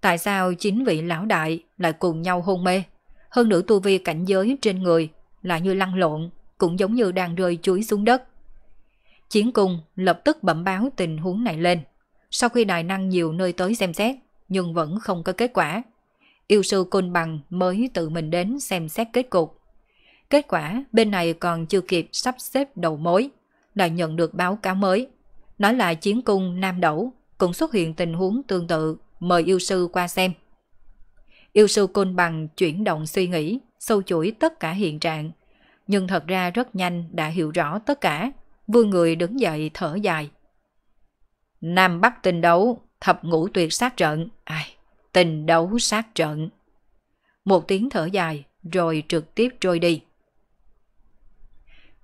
Tại sao chín vị lão đại lại cùng nhau hôn mê? Hơn nữa tu vi cảnh giới trên người lại như lăn lộn, cũng giống như đang rơi chuối xuống đất. Chiến cung lập tức bẩm báo tình huống này lên. Sau khi đại năng nhiều nơi tới xem xét, nhưng vẫn không có kết quả, yêu sư Côn Bằng mới tự mình đến xem xét kết cục. Kết quả bên này còn chưa kịp sắp xếp đầu mối, đã nhận được báo cáo mới. Nói là chiến cung Nam Đẩu cũng xuất hiện tình huống tương tự, mời yêu sư qua xem. Yêu sư Côn Bằng chuyển động suy nghĩ, sâu chuỗi tất cả hiện trạng. Nhưng thật ra rất nhanh đã hiểu rõ tất cả, vương người đứng dậy thở dài. Nam Bắc tình đấu, thập ngũ tuyệt sát trận, ai, tình đấu sát trận. Một tiếng thở dài rồi trực tiếp trôi đi.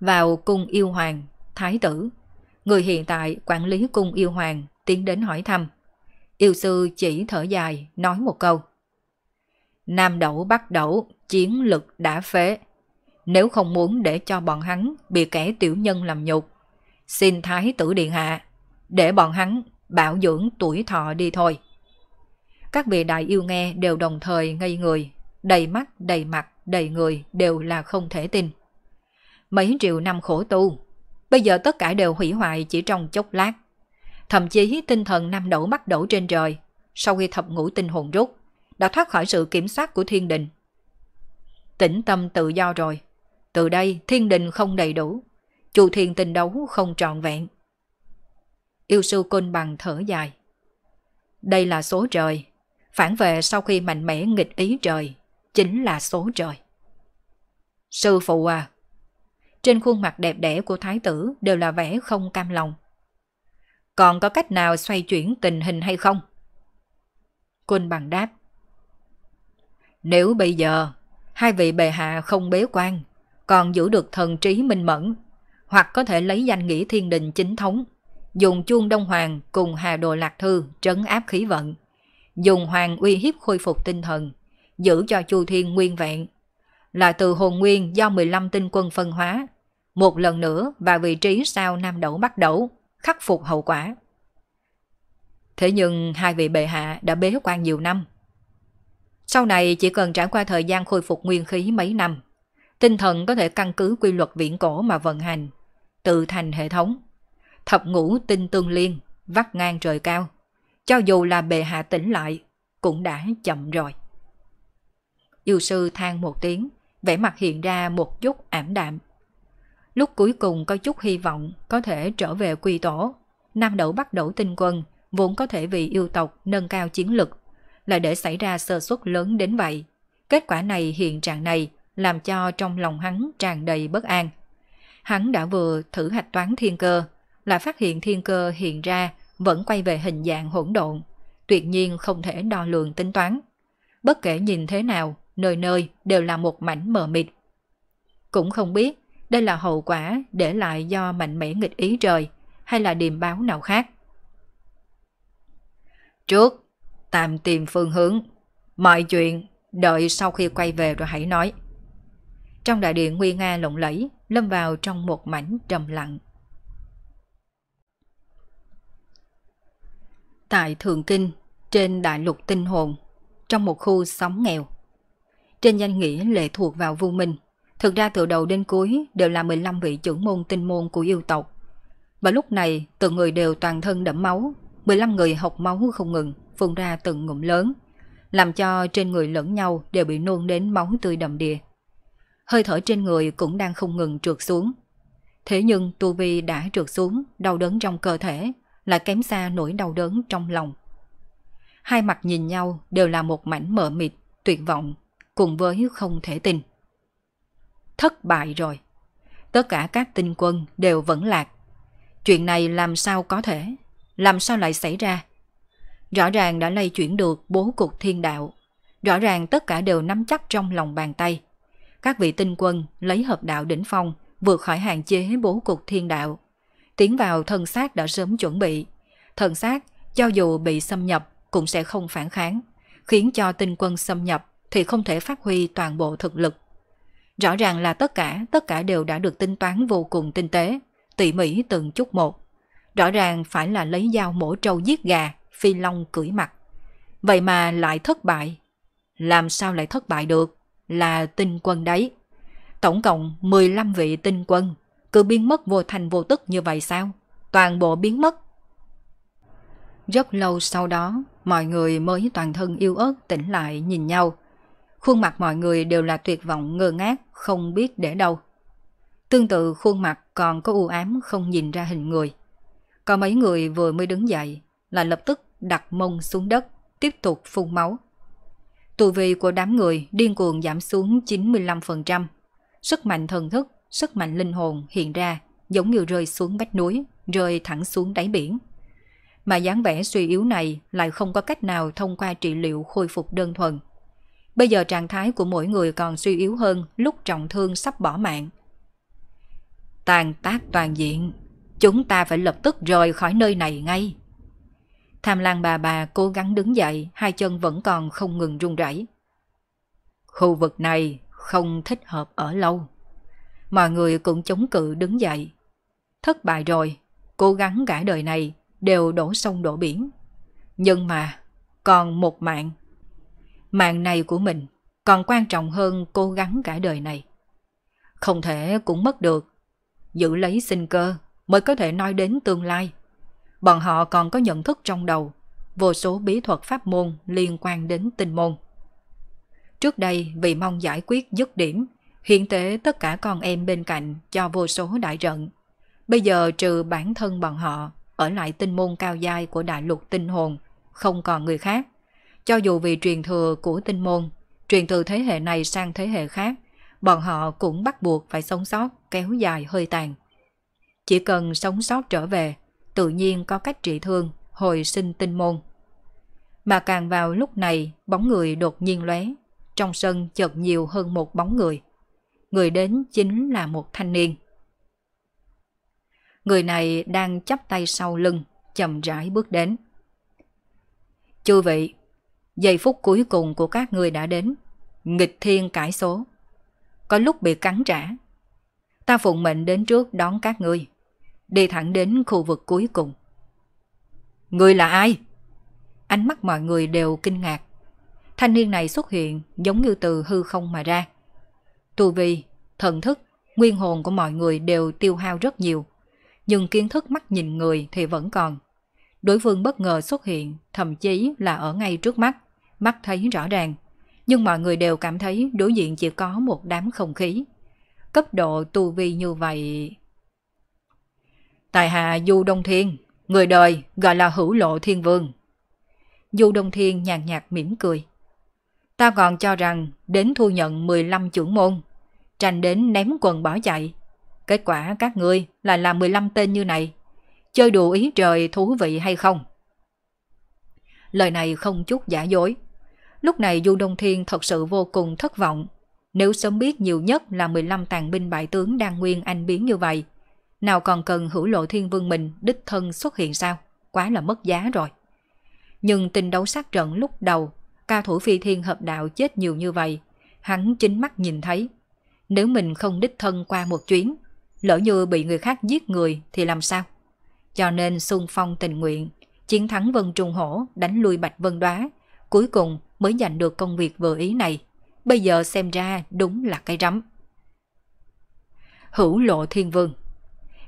Vào cung yêu hoàng, thái tử, người hiện tại quản lý cung yêu hoàng tiến đến hỏi thăm. Yêu sư chỉ thở dài nói một câu. Nam đậu bắt đậu, chiến lực đã phế. Nếu không muốn để cho bọn hắn bị kẻ tiểu nhân làm nhục, xin thái tử điện hạ, để bọn hắn bảo dưỡng tuổi thọ đi thôi. Các vị đại yêu nghe đều đồng thời ngây người, đầy mắt, đầy mặt, đầy người đều là không thể tin. Mấy triệu năm khổ tu, bây giờ tất cả đều hủy hoại chỉ trong chốc lát. Thậm chí tinh thần nam đổ mắt đổ trên trời, sau khi thập ngũ tinh hồn rút, đã thoát khỏi sự kiểm soát của thiên đình. Tĩnh tâm tự do rồi, từ đây thiên đình không đầy đủ, chủ thiền tình đấu không trọn vẹn. Yêu sư côn bằng thở dài. Đây là số trời, Phản về sau khi mạnh mẽ nghịch ý trời, chính là số trời. Sư phụ à! Trên khuôn mặt đẹp đẽ của thái tử đều là vẻ không cam lòng. Còn có cách nào xoay chuyển tình hình hay không? Quân bằng đáp. Nếu bây giờ hai vị bệ hạ không bế quan, còn giữ được thần trí minh mẫn, hoặc có thể lấy danh nghĩa thiên đình chính thống, dùng chuông đông hoàng cùng hà đồ lạc thư trấn áp khí vận, dùng hoàng uy hiếp khôi phục tinh thần, giữ cho Chu Thiên nguyên vẹn. Là từ hồn nguyên do 15 tinh quân phân hóa, một lần nữa và vị trí sau Nam Đẩu bắt Đẩu, khắc phục hậu quả. Thế nhưng hai vị bệ hạ đã bế quan nhiều năm. Sau này chỉ cần trải qua thời gian khôi phục nguyên khí mấy năm, tinh thần có thể căn cứ quy luật viễn cổ mà vận hành, tự thành hệ thống. Thập ngũ tinh tương liên, vắt ngang trời cao. Cho dù là bệ hạ tỉnh lại, cũng đã chậm rồi. Yêu sư than một tiếng, vẻ mặt hiện ra một chút ảm đạm. Lúc cuối cùng có chút hy vọng có thể trở về quy tổ, Nam Đẩu bắt đầu tinh quân vốn có thể vì yêu tộc nâng cao chiến lực, lại để xảy ra sơ suất lớn đến vậy. Kết quả này hiện trạng này làm cho trong lòng hắn tràn đầy bất an. Hắn đã vừa thử hạch toán thiên cơ, lại phát hiện thiên cơ hiện ra vẫn quay về hình dạng hỗn độn, tuyệt nhiên không thể đo lường tính toán. Bất kể nhìn thế nào, nơi nơi đều là một mảnh mờ mịt. Cũng không biết đây là hậu quả để lại do mạnh mẽ nghịch ý trời hay là điềm báo nào khác. Trước, tạm tìm phương hướng. Mọi chuyện đợi sau khi quay về rồi hãy nói. Trong đại điện nguyên nga lộng lẫy, lâm vào trong một mảnh trầm lặng. tại Thượng Kinh trên đại lục tinh hồn, trong một khu xóm nghèo. Trên danh nghĩa lệ thuộc vào vu Minh, thực ra từ đầu đến cuối đều là 15 vị trưởng môn tinh môn của yêu tộc. Và lúc này từng người đều toàn thân đẫm máu, 15 người học máu không ngừng, phun ra từng ngụm lớn, làm cho trên người lẫn nhau đều bị nôn đến máu tươi đầm đìa. Hơi thở trên người cũng đang không ngừng trượt xuống. Thế nhưng tu vi đã trượt xuống, đau đớn trong cơ thể lại kém xa nỗi đau đớn trong lòng. Hai mặt nhìn nhau đều là một mảnh mờ mịt, tuyệt vọng, cùng với không thể tin. Thất bại rồi. Tất cả các tinh quân đều vẫn lạc. Chuyện này làm sao có thể? Làm sao lại xảy ra? Rõ ràng đã lây chuyển được bố cục thiên đạo. Rõ ràng tất cả đều nắm chắc trong lòng bàn tay. Các vị tinh quân lấy hợp đạo đỉnh phong vượt khỏi hạn chế bố cục thiên đạo tiến vào thân xác đã sớm chuẩn bị. Thân xác, cho dù bị xâm nhập, cũng sẽ không phản kháng, khiến cho tinh quân xâm nhập thì không thể phát huy toàn bộ thực lực. Rõ ràng là tất cả, tất cả đều đã được tính toán vô cùng tinh tế, tỉ mỉ từng chút một. Rõ ràng phải là lấy dao mổ trâu giết gà, phi long cưỡi mặt. Vậy mà lại thất bại. Làm sao lại thất bại được? Là tinh quân đấy. Tổng cộng 15 vị tinh quân cứ biến mất vô thành vô tức như vậy sao? Toàn bộ biến mất. Rất lâu sau đó, mọi người mới toàn thân yêu ớt tỉnh lại nhìn nhau. Khuôn mặt mọi người đều là tuyệt vọng ngơ ngác, không biết để đâu. Tương tự khuôn mặt còn có u ám không nhìn ra hình người. Có mấy người vừa mới đứng dậy là lập tức đặt mông xuống đất, tiếp tục phun máu. Tù vị của đám người điên cuồng giảm xuống 95%. Sức mạnh thần thức sức mạnh linh hồn hiện ra giống như rơi xuống vách núi, rơi thẳng xuống đáy biển. Mà dáng vẻ suy yếu này lại không có cách nào thông qua trị liệu khôi phục đơn thuần. Bây giờ trạng thái của mỗi người còn suy yếu hơn lúc trọng thương sắp bỏ mạng. Tàn tác toàn diện, chúng ta phải lập tức rời khỏi nơi này ngay. Tham lang bà bà cố gắng đứng dậy, hai chân vẫn còn không ngừng run rẩy. Khu vực này không thích hợp ở lâu mọi người cũng chống cự đứng dậy. Thất bại rồi, cố gắng cả đời này đều đổ sông đổ biển. Nhưng mà, còn một mạng. Mạng này của mình còn quan trọng hơn cố gắng cả đời này. Không thể cũng mất được. Giữ lấy sinh cơ mới có thể nói đến tương lai. Bọn họ còn có nhận thức trong đầu, vô số bí thuật pháp môn liên quan đến tinh môn. Trước đây vì mong giải quyết dứt điểm hiện tế tất cả con em bên cạnh cho vô số đại trận. Bây giờ trừ bản thân bọn họ, ở lại tinh môn cao giai của đại lục tinh hồn, không còn người khác. Cho dù vì truyền thừa của tinh môn, truyền từ thế hệ này sang thế hệ khác, bọn họ cũng bắt buộc phải sống sót, kéo dài hơi tàn. Chỉ cần sống sót trở về, tự nhiên có cách trị thương, hồi sinh tinh môn. Mà càng vào lúc này, bóng người đột nhiên lóe, trong sân chợt nhiều hơn một bóng người người đến chính là một thanh niên. Người này đang chắp tay sau lưng, chậm rãi bước đến. Chư vị, giây phút cuối cùng của các người đã đến, nghịch thiên cải số. Có lúc bị cắn trả. Ta phụng mệnh đến trước đón các ngươi, đi thẳng đến khu vực cuối cùng. Người là ai? Ánh mắt mọi người đều kinh ngạc. Thanh niên này xuất hiện giống như từ hư không mà ra. Tu vi, thần thức, nguyên hồn của mọi người đều tiêu hao rất nhiều. Nhưng kiến thức mắt nhìn người thì vẫn còn. Đối phương bất ngờ xuất hiện, thậm chí là ở ngay trước mắt, mắt thấy rõ ràng. Nhưng mọi người đều cảm thấy đối diện chỉ có một đám không khí. Cấp độ tu vi như vậy... Tài hạ Du Đông Thiên, người đời gọi là hữu lộ thiên vương. Du Đông Thiên nhàn nhạt mỉm cười. Ta còn cho rằng đến thu nhận 15 trưởng môn, tranh đến ném quần bỏ chạy. Kết quả các ngươi là làm 15 tên như này. Chơi đùa ý trời thú vị hay không? Lời này không chút giả dối. Lúc này Du Đông Thiên thật sự vô cùng thất vọng. Nếu sớm biết nhiều nhất là 15 tàn binh bại tướng đang nguyên anh biến như vậy, nào còn cần hữu lộ thiên vương mình đích thân xuất hiện sao? Quá là mất giá rồi. Nhưng tình đấu sát trận lúc đầu ca thủ phi thiên hợp đạo chết nhiều như vậy, hắn chính mắt nhìn thấy. Nếu mình không đích thân qua một chuyến, lỡ như bị người khác giết người thì làm sao? Cho nên xung phong tình nguyện, chiến thắng Vân Trung Hổ đánh lui Bạch Vân Đoá, cuối cùng mới giành được công việc vừa ý này. Bây giờ xem ra đúng là cây rắm. Hữu Lộ Thiên Vương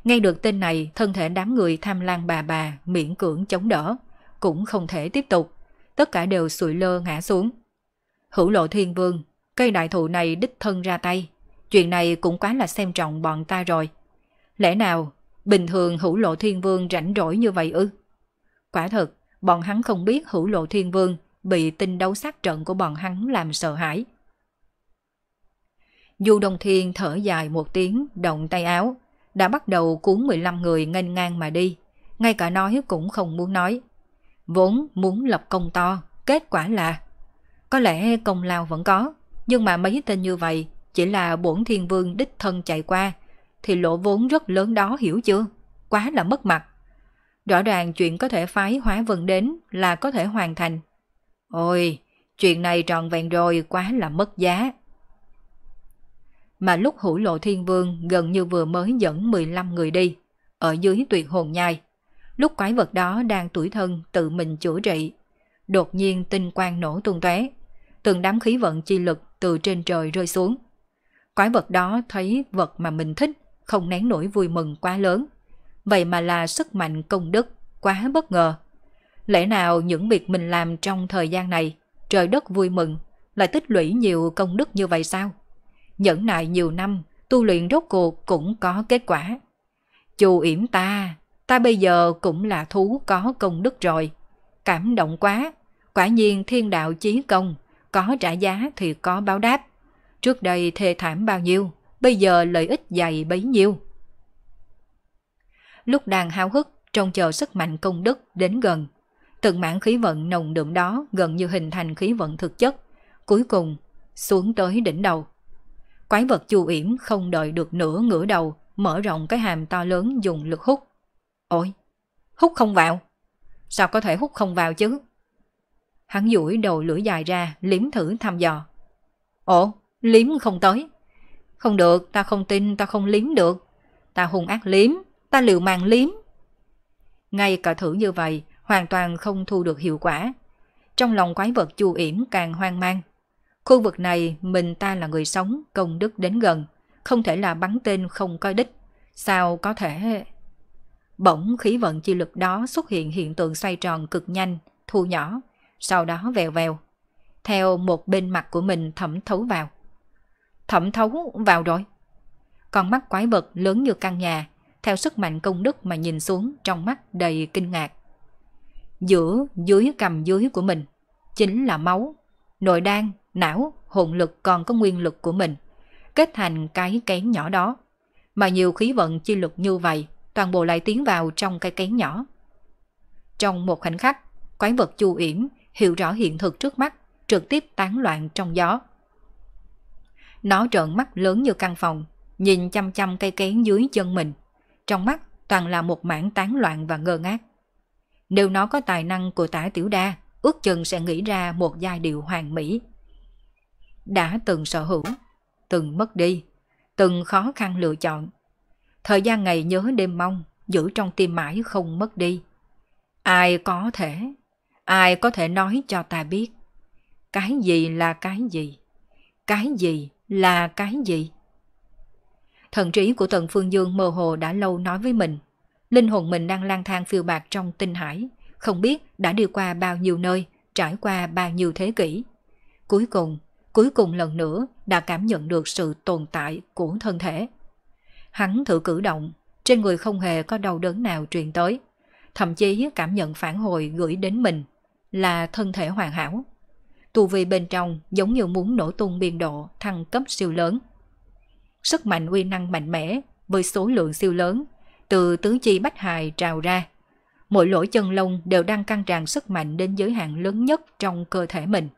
Nghe được tên này, thân thể đám người tham lang bà bà miễn cưỡng chống đỡ, cũng không thể tiếp tục tất cả đều sụi lơ ngã xuống. Hữu lộ thiên vương, cây đại thụ này đích thân ra tay. Chuyện này cũng quá là xem trọng bọn ta rồi. Lẽ nào, bình thường hữu lộ thiên vương rảnh rỗi như vậy ư? Quả thật, bọn hắn không biết hữu lộ thiên vương bị tinh đấu sát trận của bọn hắn làm sợ hãi. Du Đông Thiên thở dài một tiếng, động tay áo, đã bắt đầu cuốn 15 người nghênh ngang mà đi, ngay cả nói cũng không muốn nói vốn muốn lập công to, kết quả là có lẽ công lao vẫn có, nhưng mà mấy tên như vậy chỉ là bổn thiên vương đích thân chạy qua, thì lỗ vốn rất lớn đó hiểu chưa? Quá là mất mặt. Rõ ràng chuyện có thể phái hóa vân đến là có thể hoàn thành. Ôi, chuyện này tròn vẹn rồi quá là mất giá. Mà lúc hủ lộ thiên vương gần như vừa mới dẫn 15 người đi, ở dưới tuyệt hồn nhai, lúc quái vật đó đang tuổi thân tự mình chữa trị. Đột nhiên tinh quang nổ tung tóe, từng đám khí vận chi lực từ trên trời rơi xuống. Quái vật đó thấy vật mà mình thích, không nén nổi vui mừng quá lớn. Vậy mà là sức mạnh công đức, quá bất ngờ. Lẽ nào những việc mình làm trong thời gian này, trời đất vui mừng, lại tích lũy nhiều công đức như vậy sao? Nhẫn nại nhiều năm, tu luyện rốt cuộc cũng có kết quả. Chù yểm ta, ta bây giờ cũng là thú có công đức rồi. Cảm động quá, quả nhiên thiên đạo chí công, có trả giá thì có báo đáp. Trước đây thê thảm bao nhiêu, bây giờ lợi ích dày bấy nhiêu. Lúc đang háo hức, trông chờ sức mạnh công đức đến gần, từng mảng khí vận nồng đượm đó gần như hình thành khí vận thực chất, cuối cùng xuống tới đỉnh đầu. Quái vật chu yểm không đợi được nửa ngửa đầu, mở rộng cái hàm to lớn dùng lực hút Ôi, hút không vào. Sao có thể hút không vào chứ? Hắn duỗi đầu lưỡi dài ra, liếm thử thăm dò. Ồ, liếm không tới. Không được, ta không tin, ta không liếm được. Ta hung ác liếm, ta liều mạng liếm. Ngay cả thử như vậy, hoàn toàn không thu được hiệu quả. Trong lòng quái vật chu yểm càng hoang mang. Khu vực này, mình ta là người sống, công đức đến gần. Không thể là bắn tên không có đích. Sao có thể... Bỗng khí vận chi lực đó xuất hiện hiện tượng xoay tròn cực nhanh, thu nhỏ, sau đó vèo vèo, theo một bên mặt của mình thẩm thấu vào. Thẩm thấu vào rồi. Con mắt quái vật lớn như căn nhà, theo sức mạnh công đức mà nhìn xuống trong mắt đầy kinh ngạc. Giữa dưới cầm dưới của mình chính là máu, nội đan, não, hồn lực còn có nguyên lực của mình, kết thành cái kén nhỏ đó. Mà nhiều khí vận chi lực như vậy toàn bộ lại tiến vào trong cái kén nhỏ. Trong một khoảnh khắc, quái vật chu yểm hiểu rõ hiện thực trước mắt, trực tiếp tán loạn trong gió. Nó trợn mắt lớn như căn phòng, nhìn chăm chăm cây kén dưới chân mình. Trong mắt toàn là một mảng tán loạn và ngơ ngác. Nếu nó có tài năng của tả tiểu đa, ước chừng sẽ nghĩ ra một giai điệu hoàn mỹ. Đã từng sở hữu, từng mất đi, từng khó khăn lựa chọn, Thời gian ngày nhớ đêm mong, giữ trong tim mãi không mất đi. Ai có thể, ai có thể nói cho ta biết. Cái gì là cái gì? Cái gì là cái gì? Thần trí của Tần Phương Dương mơ hồ đã lâu nói với mình. Linh hồn mình đang lang thang phiêu bạc trong tinh hải, không biết đã đi qua bao nhiêu nơi, trải qua bao nhiêu thế kỷ. Cuối cùng, cuối cùng lần nữa đã cảm nhận được sự tồn tại của thân thể. Hắn thử cử động, trên người không hề có đau đớn nào truyền tới, thậm chí cảm nhận phản hồi gửi đến mình là thân thể hoàn hảo. tù vị bên trong giống như muốn nổ tung biên độ thăng cấp siêu lớn. Sức mạnh uy năng mạnh mẽ với số lượng siêu lớn từ tứ chi bách hài trào ra. Mỗi lỗ chân lông đều đang căng tràn sức mạnh đến giới hạn lớn nhất trong cơ thể mình.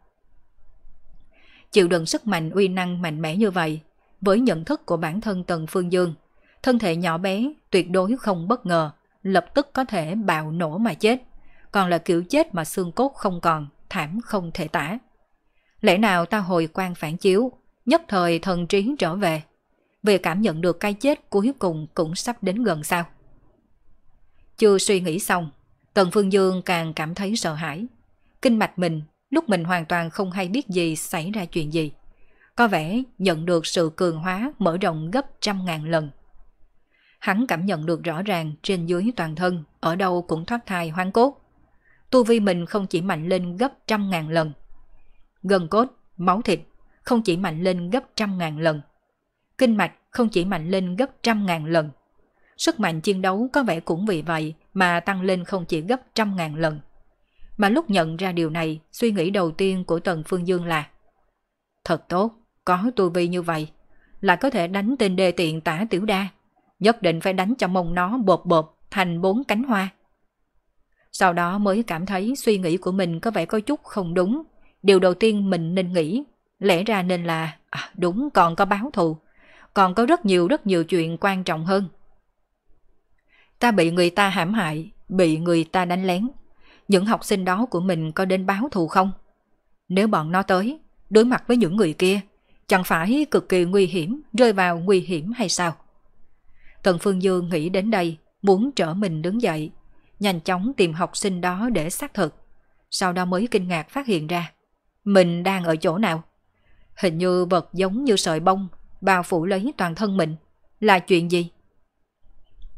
Chịu đựng sức mạnh uy năng mạnh mẽ như vậy, với nhận thức của bản thân Tần Phương Dương – Thân thể nhỏ bé tuyệt đối không bất ngờ, lập tức có thể bạo nổ mà chết. Còn là kiểu chết mà xương cốt không còn, thảm không thể tả. Lẽ nào ta hồi quan phản chiếu, nhất thời thần trí trở về. về cảm nhận được cái chết cuối cùng cũng sắp đến gần sao. Chưa suy nghĩ xong, Tần Phương Dương càng cảm thấy sợ hãi. Kinh mạch mình, lúc mình hoàn toàn không hay biết gì xảy ra chuyện gì. Có vẻ nhận được sự cường hóa mở rộng gấp trăm ngàn lần hắn cảm nhận được rõ ràng trên dưới toàn thân, ở đâu cũng thoát thai hoang cốt. Tu vi mình không chỉ mạnh lên gấp trăm ngàn lần. Gần cốt, máu thịt không chỉ mạnh lên gấp trăm ngàn lần. Kinh mạch không chỉ mạnh lên gấp trăm ngàn lần. Sức mạnh chiến đấu có vẻ cũng vì vậy mà tăng lên không chỉ gấp trăm ngàn lần. Mà lúc nhận ra điều này, suy nghĩ đầu tiên của Tần Phương Dương là Thật tốt, có tu vi như vậy, là có thể đánh tên đề tiện tả tiểu đa, nhất định phải đánh cho mông nó bột bột thành bốn cánh hoa. Sau đó mới cảm thấy suy nghĩ của mình có vẻ có chút không đúng. Điều đầu tiên mình nên nghĩ, lẽ ra nên là à, đúng còn có báo thù, còn có rất nhiều rất nhiều chuyện quan trọng hơn. Ta bị người ta hãm hại, bị người ta đánh lén. Những học sinh đó của mình có đến báo thù không? Nếu bọn nó tới, đối mặt với những người kia, chẳng phải cực kỳ nguy hiểm, rơi vào nguy hiểm hay sao? Tần Phương Dương nghĩ đến đây, muốn trở mình đứng dậy, nhanh chóng tìm học sinh đó để xác thực. Sau đó mới kinh ngạc phát hiện ra, mình đang ở chỗ nào? Hình như vật giống như sợi bông, bao phủ lấy toàn thân mình. Là chuyện gì?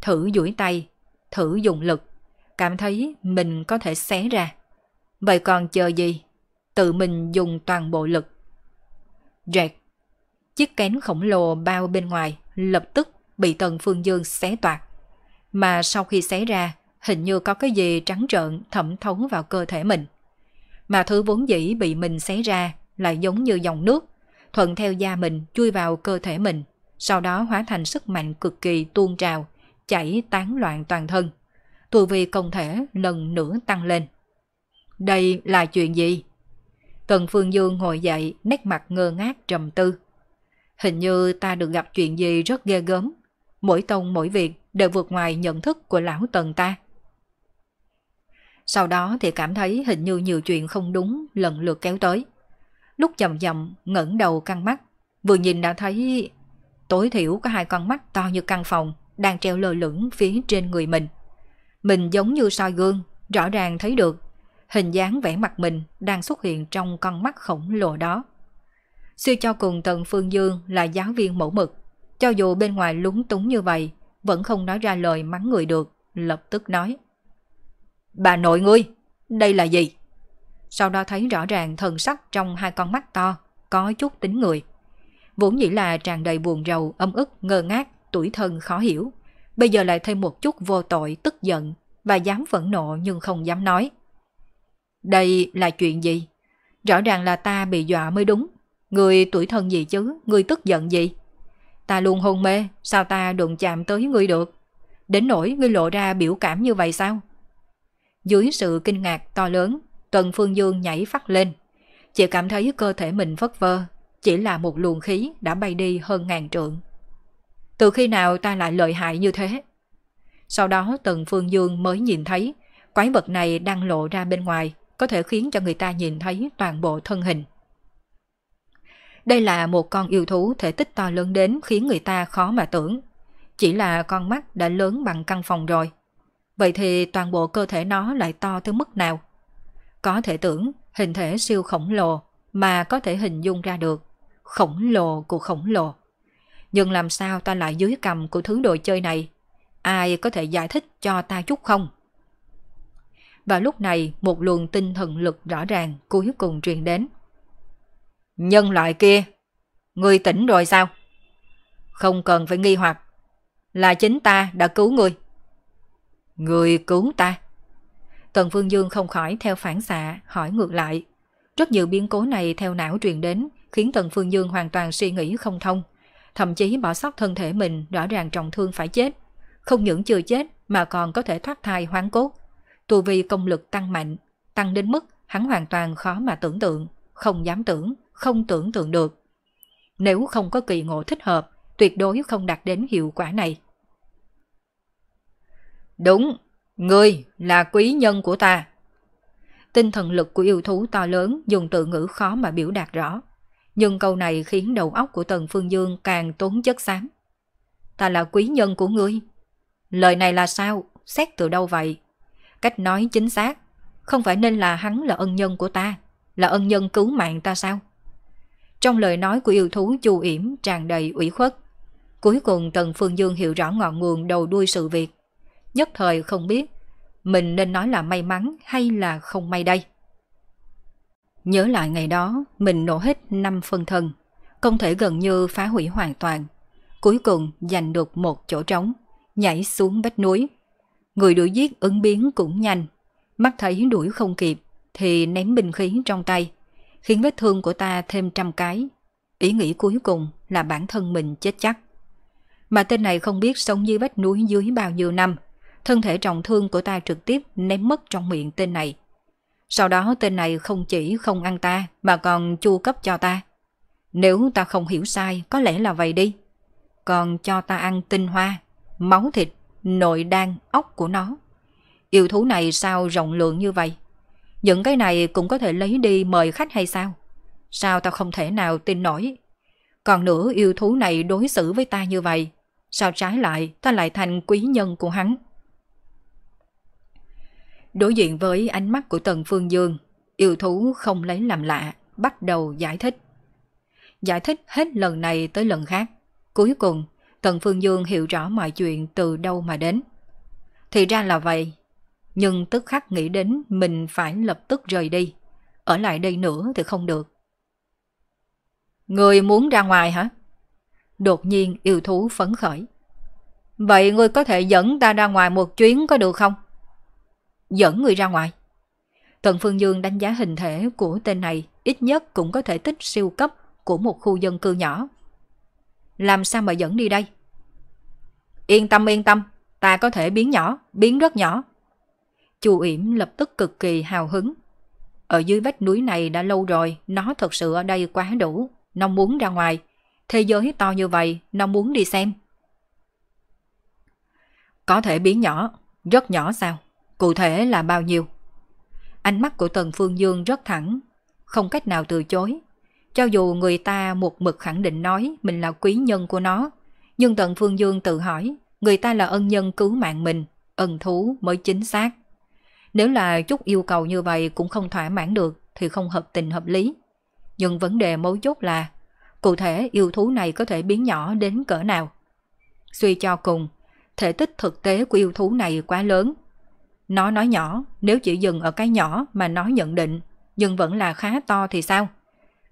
Thử duỗi tay, thử dùng lực, cảm thấy mình có thể xé ra. Vậy còn chờ gì? Tự mình dùng toàn bộ lực. Rẹt. Chiếc kén khổng lồ bao bên ngoài lập tức bị Tần Phương Dương xé toạc. Mà sau khi xé ra, hình như có cái gì trắng trợn thẩm thấu vào cơ thể mình. Mà thứ vốn dĩ bị mình xé ra lại giống như dòng nước, thuận theo da mình chui vào cơ thể mình, sau đó hóa thành sức mạnh cực kỳ tuôn trào, chảy tán loạn toàn thân. Tu vi công thể lần nữa tăng lên. Đây là chuyện gì? Tần Phương Dương ngồi dậy, nét mặt ngơ ngác trầm tư. Hình như ta được gặp chuyện gì rất ghê gớm, mỗi tông mỗi việc đều vượt ngoài nhận thức của lão tần ta. Sau đó thì cảm thấy hình như nhiều chuyện không đúng lần lượt kéo tới. Lúc chậm chậm ngẩng đầu căng mắt, vừa nhìn đã thấy tối thiểu có hai con mắt to như căn phòng đang treo lơ lửng phía trên người mình. Mình giống như soi gương, rõ ràng thấy được hình dáng vẻ mặt mình đang xuất hiện trong con mắt khổng lồ đó. Suy cho cùng Tần Phương Dương là giáo viên mẫu mực, cho dù bên ngoài lúng túng như vậy, vẫn không nói ra lời mắng người được, lập tức nói. Bà nội ngươi, đây là gì? Sau đó thấy rõ ràng thần sắc trong hai con mắt to, có chút tính người. Vốn dĩ là tràn đầy buồn rầu, âm ức, ngơ ngác, tuổi thân khó hiểu. Bây giờ lại thêm một chút vô tội, tức giận và dám phẫn nộ nhưng không dám nói. Đây là chuyện gì? Rõ ràng là ta bị dọa mới đúng. Người tuổi thân gì chứ, người tức giận gì? Ta luôn hôn mê, sao ta đụng chạm tới ngươi được? Đến nỗi ngươi lộ ra biểu cảm như vậy sao? Dưới sự kinh ngạc to lớn, Tần Phương Dương nhảy phát lên. Chỉ cảm thấy cơ thể mình vất vơ, chỉ là một luồng khí đã bay đi hơn ngàn trượng. Từ khi nào ta lại lợi hại như thế? Sau đó Tần Phương Dương mới nhìn thấy, quái vật này đang lộ ra bên ngoài, có thể khiến cho người ta nhìn thấy toàn bộ thân hình. Đây là một con yêu thú thể tích to lớn đến khiến người ta khó mà tưởng. Chỉ là con mắt đã lớn bằng căn phòng rồi. Vậy thì toàn bộ cơ thể nó lại to tới mức nào? Có thể tưởng hình thể siêu khổng lồ mà có thể hình dung ra được. Khổng lồ của khổng lồ. Nhưng làm sao ta lại dưới cầm của thứ đồ chơi này? Ai có thể giải thích cho ta chút không? Và lúc này một luồng tinh thần lực rõ ràng cuối cùng truyền đến – Nhân loại kia, ngươi tỉnh rồi sao? Không cần phải nghi hoặc, là chính ta đã cứu ngươi. Ngươi cứu ta? Tần Phương Dương không khỏi theo phản xạ, hỏi ngược lại. Rất nhiều biến cố này theo não truyền đến, khiến Tần Phương Dương hoàn toàn suy nghĩ không thông. Thậm chí bỏ sót thân thể mình rõ ràng trọng thương phải chết. Không những chưa chết mà còn có thể thoát thai hoán cốt. Tu vi công lực tăng mạnh, tăng đến mức hắn hoàn toàn khó mà tưởng tượng, không dám tưởng không tưởng tượng được. Nếu không có kỳ ngộ thích hợp, tuyệt đối không đạt đến hiệu quả này. Đúng, ngươi là quý nhân của ta. Tinh thần lực của yêu thú to lớn dùng từ ngữ khó mà biểu đạt rõ. Nhưng câu này khiến đầu óc của Tần Phương Dương càng tốn chất xám. Ta là quý nhân của ngươi. Lời này là sao? Xét từ đâu vậy? Cách nói chính xác. Không phải nên là hắn là ân nhân của ta, là ân nhân cứu mạng ta sao? Trong lời nói của yêu thú chu yểm tràn đầy ủy khuất. Cuối cùng Tần Phương Dương hiểu rõ ngọn nguồn đầu đuôi sự việc. Nhất thời không biết mình nên nói là may mắn hay là không may đây. Nhớ lại ngày đó, mình nổ hết 5 phân thân, không thể gần như phá hủy hoàn toàn. Cuối cùng giành được một chỗ trống, nhảy xuống vách núi. Người đuổi giết ứng biến cũng nhanh, mắt thấy đuổi không kịp thì ném bình khí trong tay, khiến vết thương của ta thêm trăm cái. Ý nghĩ cuối cùng là bản thân mình chết chắc. Mà tên này không biết sống dưới vách núi dưới bao nhiêu năm, thân thể trọng thương của ta trực tiếp ném mất trong miệng tên này. Sau đó tên này không chỉ không ăn ta mà còn chu cấp cho ta. Nếu ta không hiểu sai có lẽ là vậy đi. Còn cho ta ăn tinh hoa, máu thịt, nội đan, ốc của nó. Yêu thú này sao rộng lượng như vậy? Những cái này cũng có thể lấy đi mời khách hay sao? Sao tao không thể nào tin nổi? Còn nữa yêu thú này đối xử với ta như vậy, sao trái lại ta lại thành quý nhân của hắn? Đối diện với ánh mắt của Tần Phương Dương, yêu thú không lấy làm lạ, bắt đầu giải thích. Giải thích hết lần này tới lần khác. Cuối cùng, Tần Phương Dương hiểu rõ mọi chuyện từ đâu mà đến. Thì ra là vậy, nhưng tức khắc nghĩ đến mình phải lập tức rời đi. Ở lại đây nữa thì không được. Người muốn ra ngoài hả? Đột nhiên yêu thú phấn khởi. Vậy ngươi có thể dẫn ta ra ngoài một chuyến có được không? Dẫn người ra ngoài. Tần Phương Dương đánh giá hình thể của tên này ít nhất cũng có thể tích siêu cấp của một khu dân cư nhỏ. Làm sao mà dẫn đi đây? Yên tâm yên tâm, ta có thể biến nhỏ, biến rất nhỏ. Chu Yểm lập tức cực kỳ hào hứng. Ở dưới vách núi này đã lâu rồi, nó thật sự ở đây quá đủ, nó muốn ra ngoài. Thế giới to như vậy, nó muốn đi xem. Có thể biến nhỏ, rất nhỏ sao? Cụ thể là bao nhiêu? Ánh mắt của Tần Phương Dương rất thẳng, không cách nào từ chối. Cho dù người ta một mực khẳng định nói mình là quý nhân của nó, nhưng Tần Phương Dương tự hỏi, người ta là ân nhân cứu mạng mình, ân thú mới chính xác. Nếu là chút yêu cầu như vậy cũng không thỏa mãn được thì không hợp tình hợp lý. Nhưng vấn đề mấu chốt là cụ thể yêu thú này có thể biến nhỏ đến cỡ nào. Suy cho cùng, thể tích thực tế của yêu thú này quá lớn. Nó nói nhỏ, nếu chỉ dừng ở cái nhỏ mà nó nhận định, nhưng vẫn là khá to thì sao?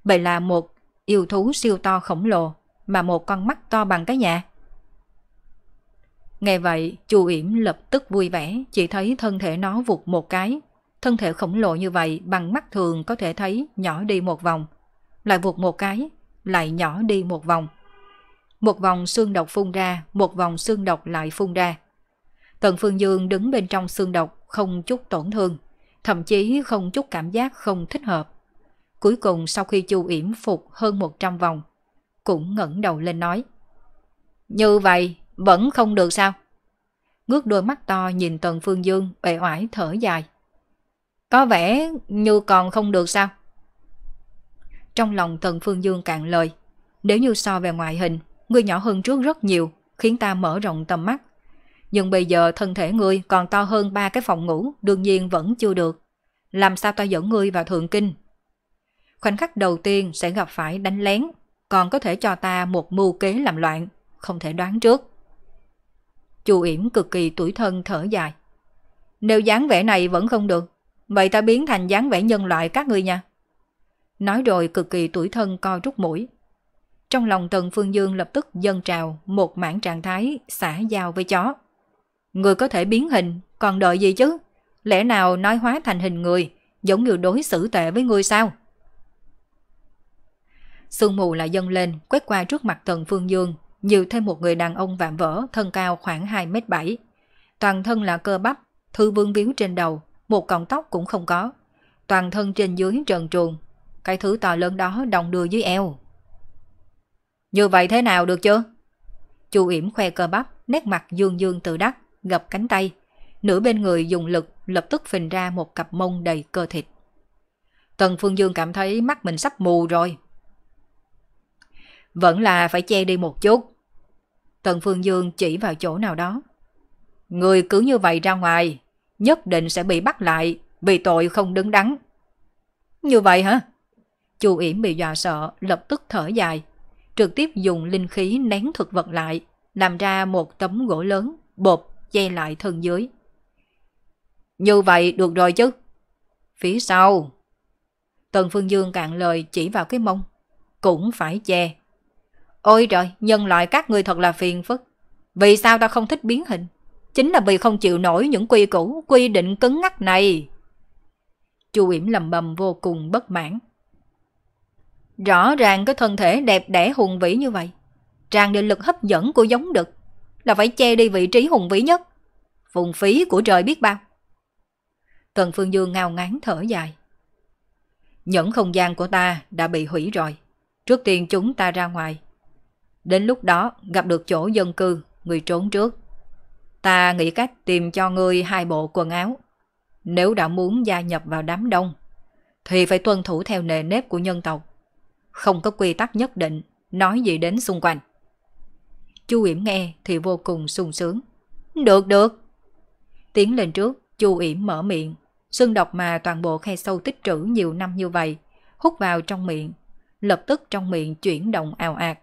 Vậy là một yêu thú siêu to khổng lồ mà một con mắt to bằng cái nhà. Nghe vậy, chu Yểm lập tức vui vẻ, chỉ thấy thân thể nó vụt một cái. Thân thể khổng lồ như vậy bằng mắt thường có thể thấy nhỏ đi một vòng. Lại vụt một cái, lại nhỏ đi một vòng. Một vòng xương độc phun ra, một vòng xương độc lại phun ra. Tần Phương Dương đứng bên trong xương độc không chút tổn thương, thậm chí không chút cảm giác không thích hợp. Cuối cùng sau khi Chu Yểm phục hơn 100 vòng, cũng ngẩng đầu lên nói. Như vậy, vẫn không được sao? Ngước đôi mắt to nhìn Tần Phương Dương bề oải thở dài. Có vẻ như còn không được sao? Trong lòng Tần Phương Dương cạn lời. Nếu như so về ngoại hình, ngươi nhỏ hơn trước rất nhiều, khiến ta mở rộng tầm mắt. Nhưng bây giờ thân thể ngươi còn to hơn ba cái phòng ngủ, đương nhiên vẫn chưa được. Làm sao ta dẫn ngươi vào thượng kinh? Khoảnh khắc đầu tiên sẽ gặp phải đánh lén, còn có thể cho ta một mưu kế làm loạn, không thể đoán trước. Chu Yểm cực kỳ tuổi thân thở dài. Nếu dáng vẻ này vẫn không được, vậy ta biến thành dáng vẻ nhân loại các ngươi nha. Nói rồi cực kỳ tuổi thân co rút mũi. Trong lòng Tần Phương Dương lập tức dâng trào một mảng trạng thái xả giao với chó. Người có thể biến hình, còn đợi gì chứ? Lẽ nào nói hóa thành hình người, giống như đối xử tệ với ngươi sao? Sương mù lại dâng lên, quét qua trước mặt Tần Phương Dương, như thêm một người đàn ông vạm vỡ thân cao khoảng 2 mét 7 Toàn thân là cơ bắp, thư vương víu trên đầu, một cọng tóc cũng không có. Toàn thân trên dưới trần truồng, cái thứ to lớn đó đồng đưa dưới eo. Như vậy thế nào được chưa? Chu Yểm khoe cơ bắp, nét mặt dương dương tự đắc, gập cánh tay. Nửa bên người dùng lực lập tức phình ra một cặp mông đầy cơ thịt. Tần Phương Dương cảm thấy mắt mình sắp mù rồi vẫn là phải che đi một chút. Tần Phương Dương chỉ vào chỗ nào đó. Người cứ như vậy ra ngoài, nhất định sẽ bị bắt lại vì tội không đứng đắn. Như vậy hả? Chu Yểm bị dọa sợ, lập tức thở dài, trực tiếp dùng linh khí nén thực vật lại, làm ra một tấm gỗ lớn, bột, che lại thân dưới. Như vậy được rồi chứ? Phía sau. Tần Phương Dương cạn lời chỉ vào cái mông. Cũng phải che. Ôi trời, nhân loại các người thật là phiền phức. Vì sao ta không thích biến hình? Chính là vì không chịu nổi những quy củ, quy định cứng ngắc này. Chu Yểm lầm bầm vô cùng bất mãn. Rõ ràng cái thân thể đẹp đẽ hùng vĩ như vậy, tràn định lực hấp dẫn của giống đực, là phải che đi vị trí hùng vĩ nhất. Phùng phí của trời biết bao. Tần Phương Dương ngao ngán thở dài. Những không gian của ta đã bị hủy rồi. Trước tiên chúng ta ra ngoài, Đến lúc đó gặp được chỗ dân cư, người trốn trước. Ta nghĩ cách tìm cho ngươi hai bộ quần áo. Nếu đã muốn gia nhập vào đám đông, thì phải tuân thủ theo nề nếp của nhân tộc. Không có quy tắc nhất định, nói gì đến xung quanh. Chu Yểm nghe thì vô cùng sung sướng. Được được. Tiến lên trước, Chu Yểm mở miệng, xương độc mà toàn bộ khe sâu tích trữ nhiều năm như vậy, hút vào trong miệng, lập tức trong miệng chuyển động ào ạt,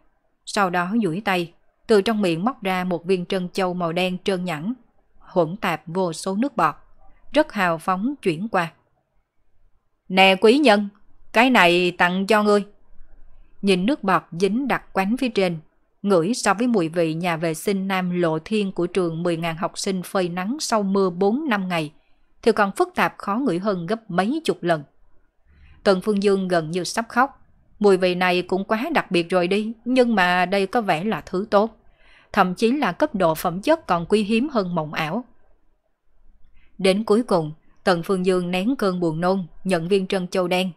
sau đó duỗi tay, từ trong miệng móc ra một viên trân châu màu đen trơn nhẵn, hỗn tạp vô số nước bọt, rất hào phóng chuyển qua. Nè quý nhân, cái này tặng cho ngươi. Nhìn nước bọt dính đặc quánh phía trên, ngửi so với mùi vị nhà vệ sinh nam lộ thiên của trường 10.000 học sinh phơi nắng sau mưa 4 năm ngày, thì còn phức tạp khó ngửi hơn gấp mấy chục lần. Tần Phương Dương gần như sắp khóc, Mùi vị này cũng quá đặc biệt rồi đi, nhưng mà đây có vẻ là thứ tốt. Thậm chí là cấp độ phẩm chất còn quý hiếm hơn mộng ảo. Đến cuối cùng, Tần Phương Dương nén cơn buồn nôn, nhận viên trân châu đen.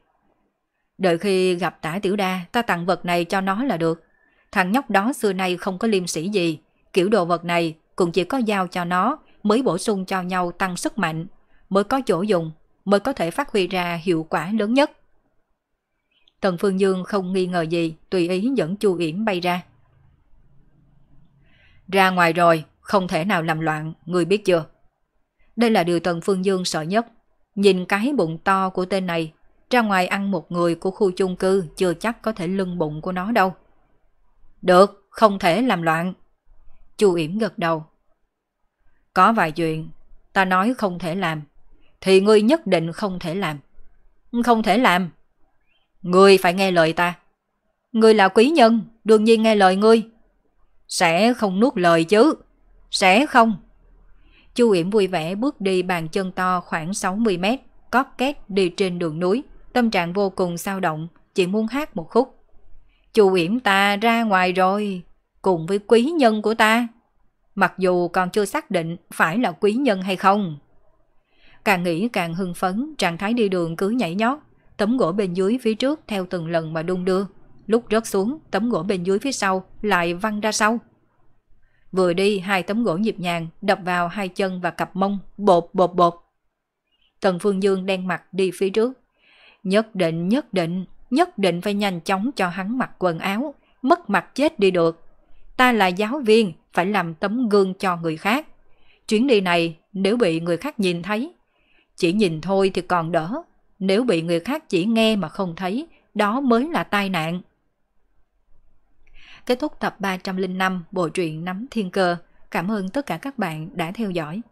Đợi khi gặp tả tiểu đa, ta tặng vật này cho nó là được. Thằng nhóc đó xưa nay không có liêm sĩ gì, kiểu đồ vật này cũng chỉ có giao cho nó mới bổ sung cho nhau tăng sức mạnh, mới có chỗ dùng, mới có thể phát huy ra hiệu quả lớn nhất. Tần Phương Dương không nghi ngờ gì, tùy ý dẫn Chu Yểm bay ra. Ra ngoài rồi, không thể nào làm loạn, người biết chưa? Đây là điều Tần Phương Dương sợ nhất. Nhìn cái bụng to của tên này, ra ngoài ăn một người của khu chung cư chưa chắc có thể lưng bụng của nó đâu. Được, không thể làm loạn. Chu Yểm gật đầu. Có vài chuyện, ta nói không thể làm, thì ngươi nhất định không thể làm. Không thể làm, Ngươi phải nghe lời ta. Ngươi là quý nhân, đương nhiên nghe lời ngươi. Sẽ không nuốt lời chứ. Sẽ không. Chu Uyển vui vẻ bước đi bàn chân to khoảng 60 mét, cót két đi trên đường núi, tâm trạng vô cùng sao động, chỉ muốn hát một khúc. Chu Uyển ta ra ngoài rồi, cùng với quý nhân của ta. Mặc dù còn chưa xác định phải là quý nhân hay không. Càng nghĩ càng hưng phấn, trạng thái đi đường cứ nhảy nhót, tấm gỗ bên dưới phía trước theo từng lần mà đung đưa. Lúc rớt xuống, tấm gỗ bên dưới phía sau lại văng ra sau. Vừa đi, hai tấm gỗ nhịp nhàng đập vào hai chân và cặp mông, bột bột bột. Tần Phương Dương đen mặt đi phía trước. Nhất định, nhất định, nhất định phải nhanh chóng cho hắn mặc quần áo, mất mặt chết đi được. Ta là giáo viên, phải làm tấm gương cho người khác. Chuyến đi này nếu bị người khác nhìn thấy, chỉ nhìn thôi thì còn đỡ, nếu bị người khác chỉ nghe mà không thấy, đó mới là tai nạn. Kết thúc tập 305 bộ truyện Nắm Thiên Cơ. Cảm ơn tất cả các bạn đã theo dõi.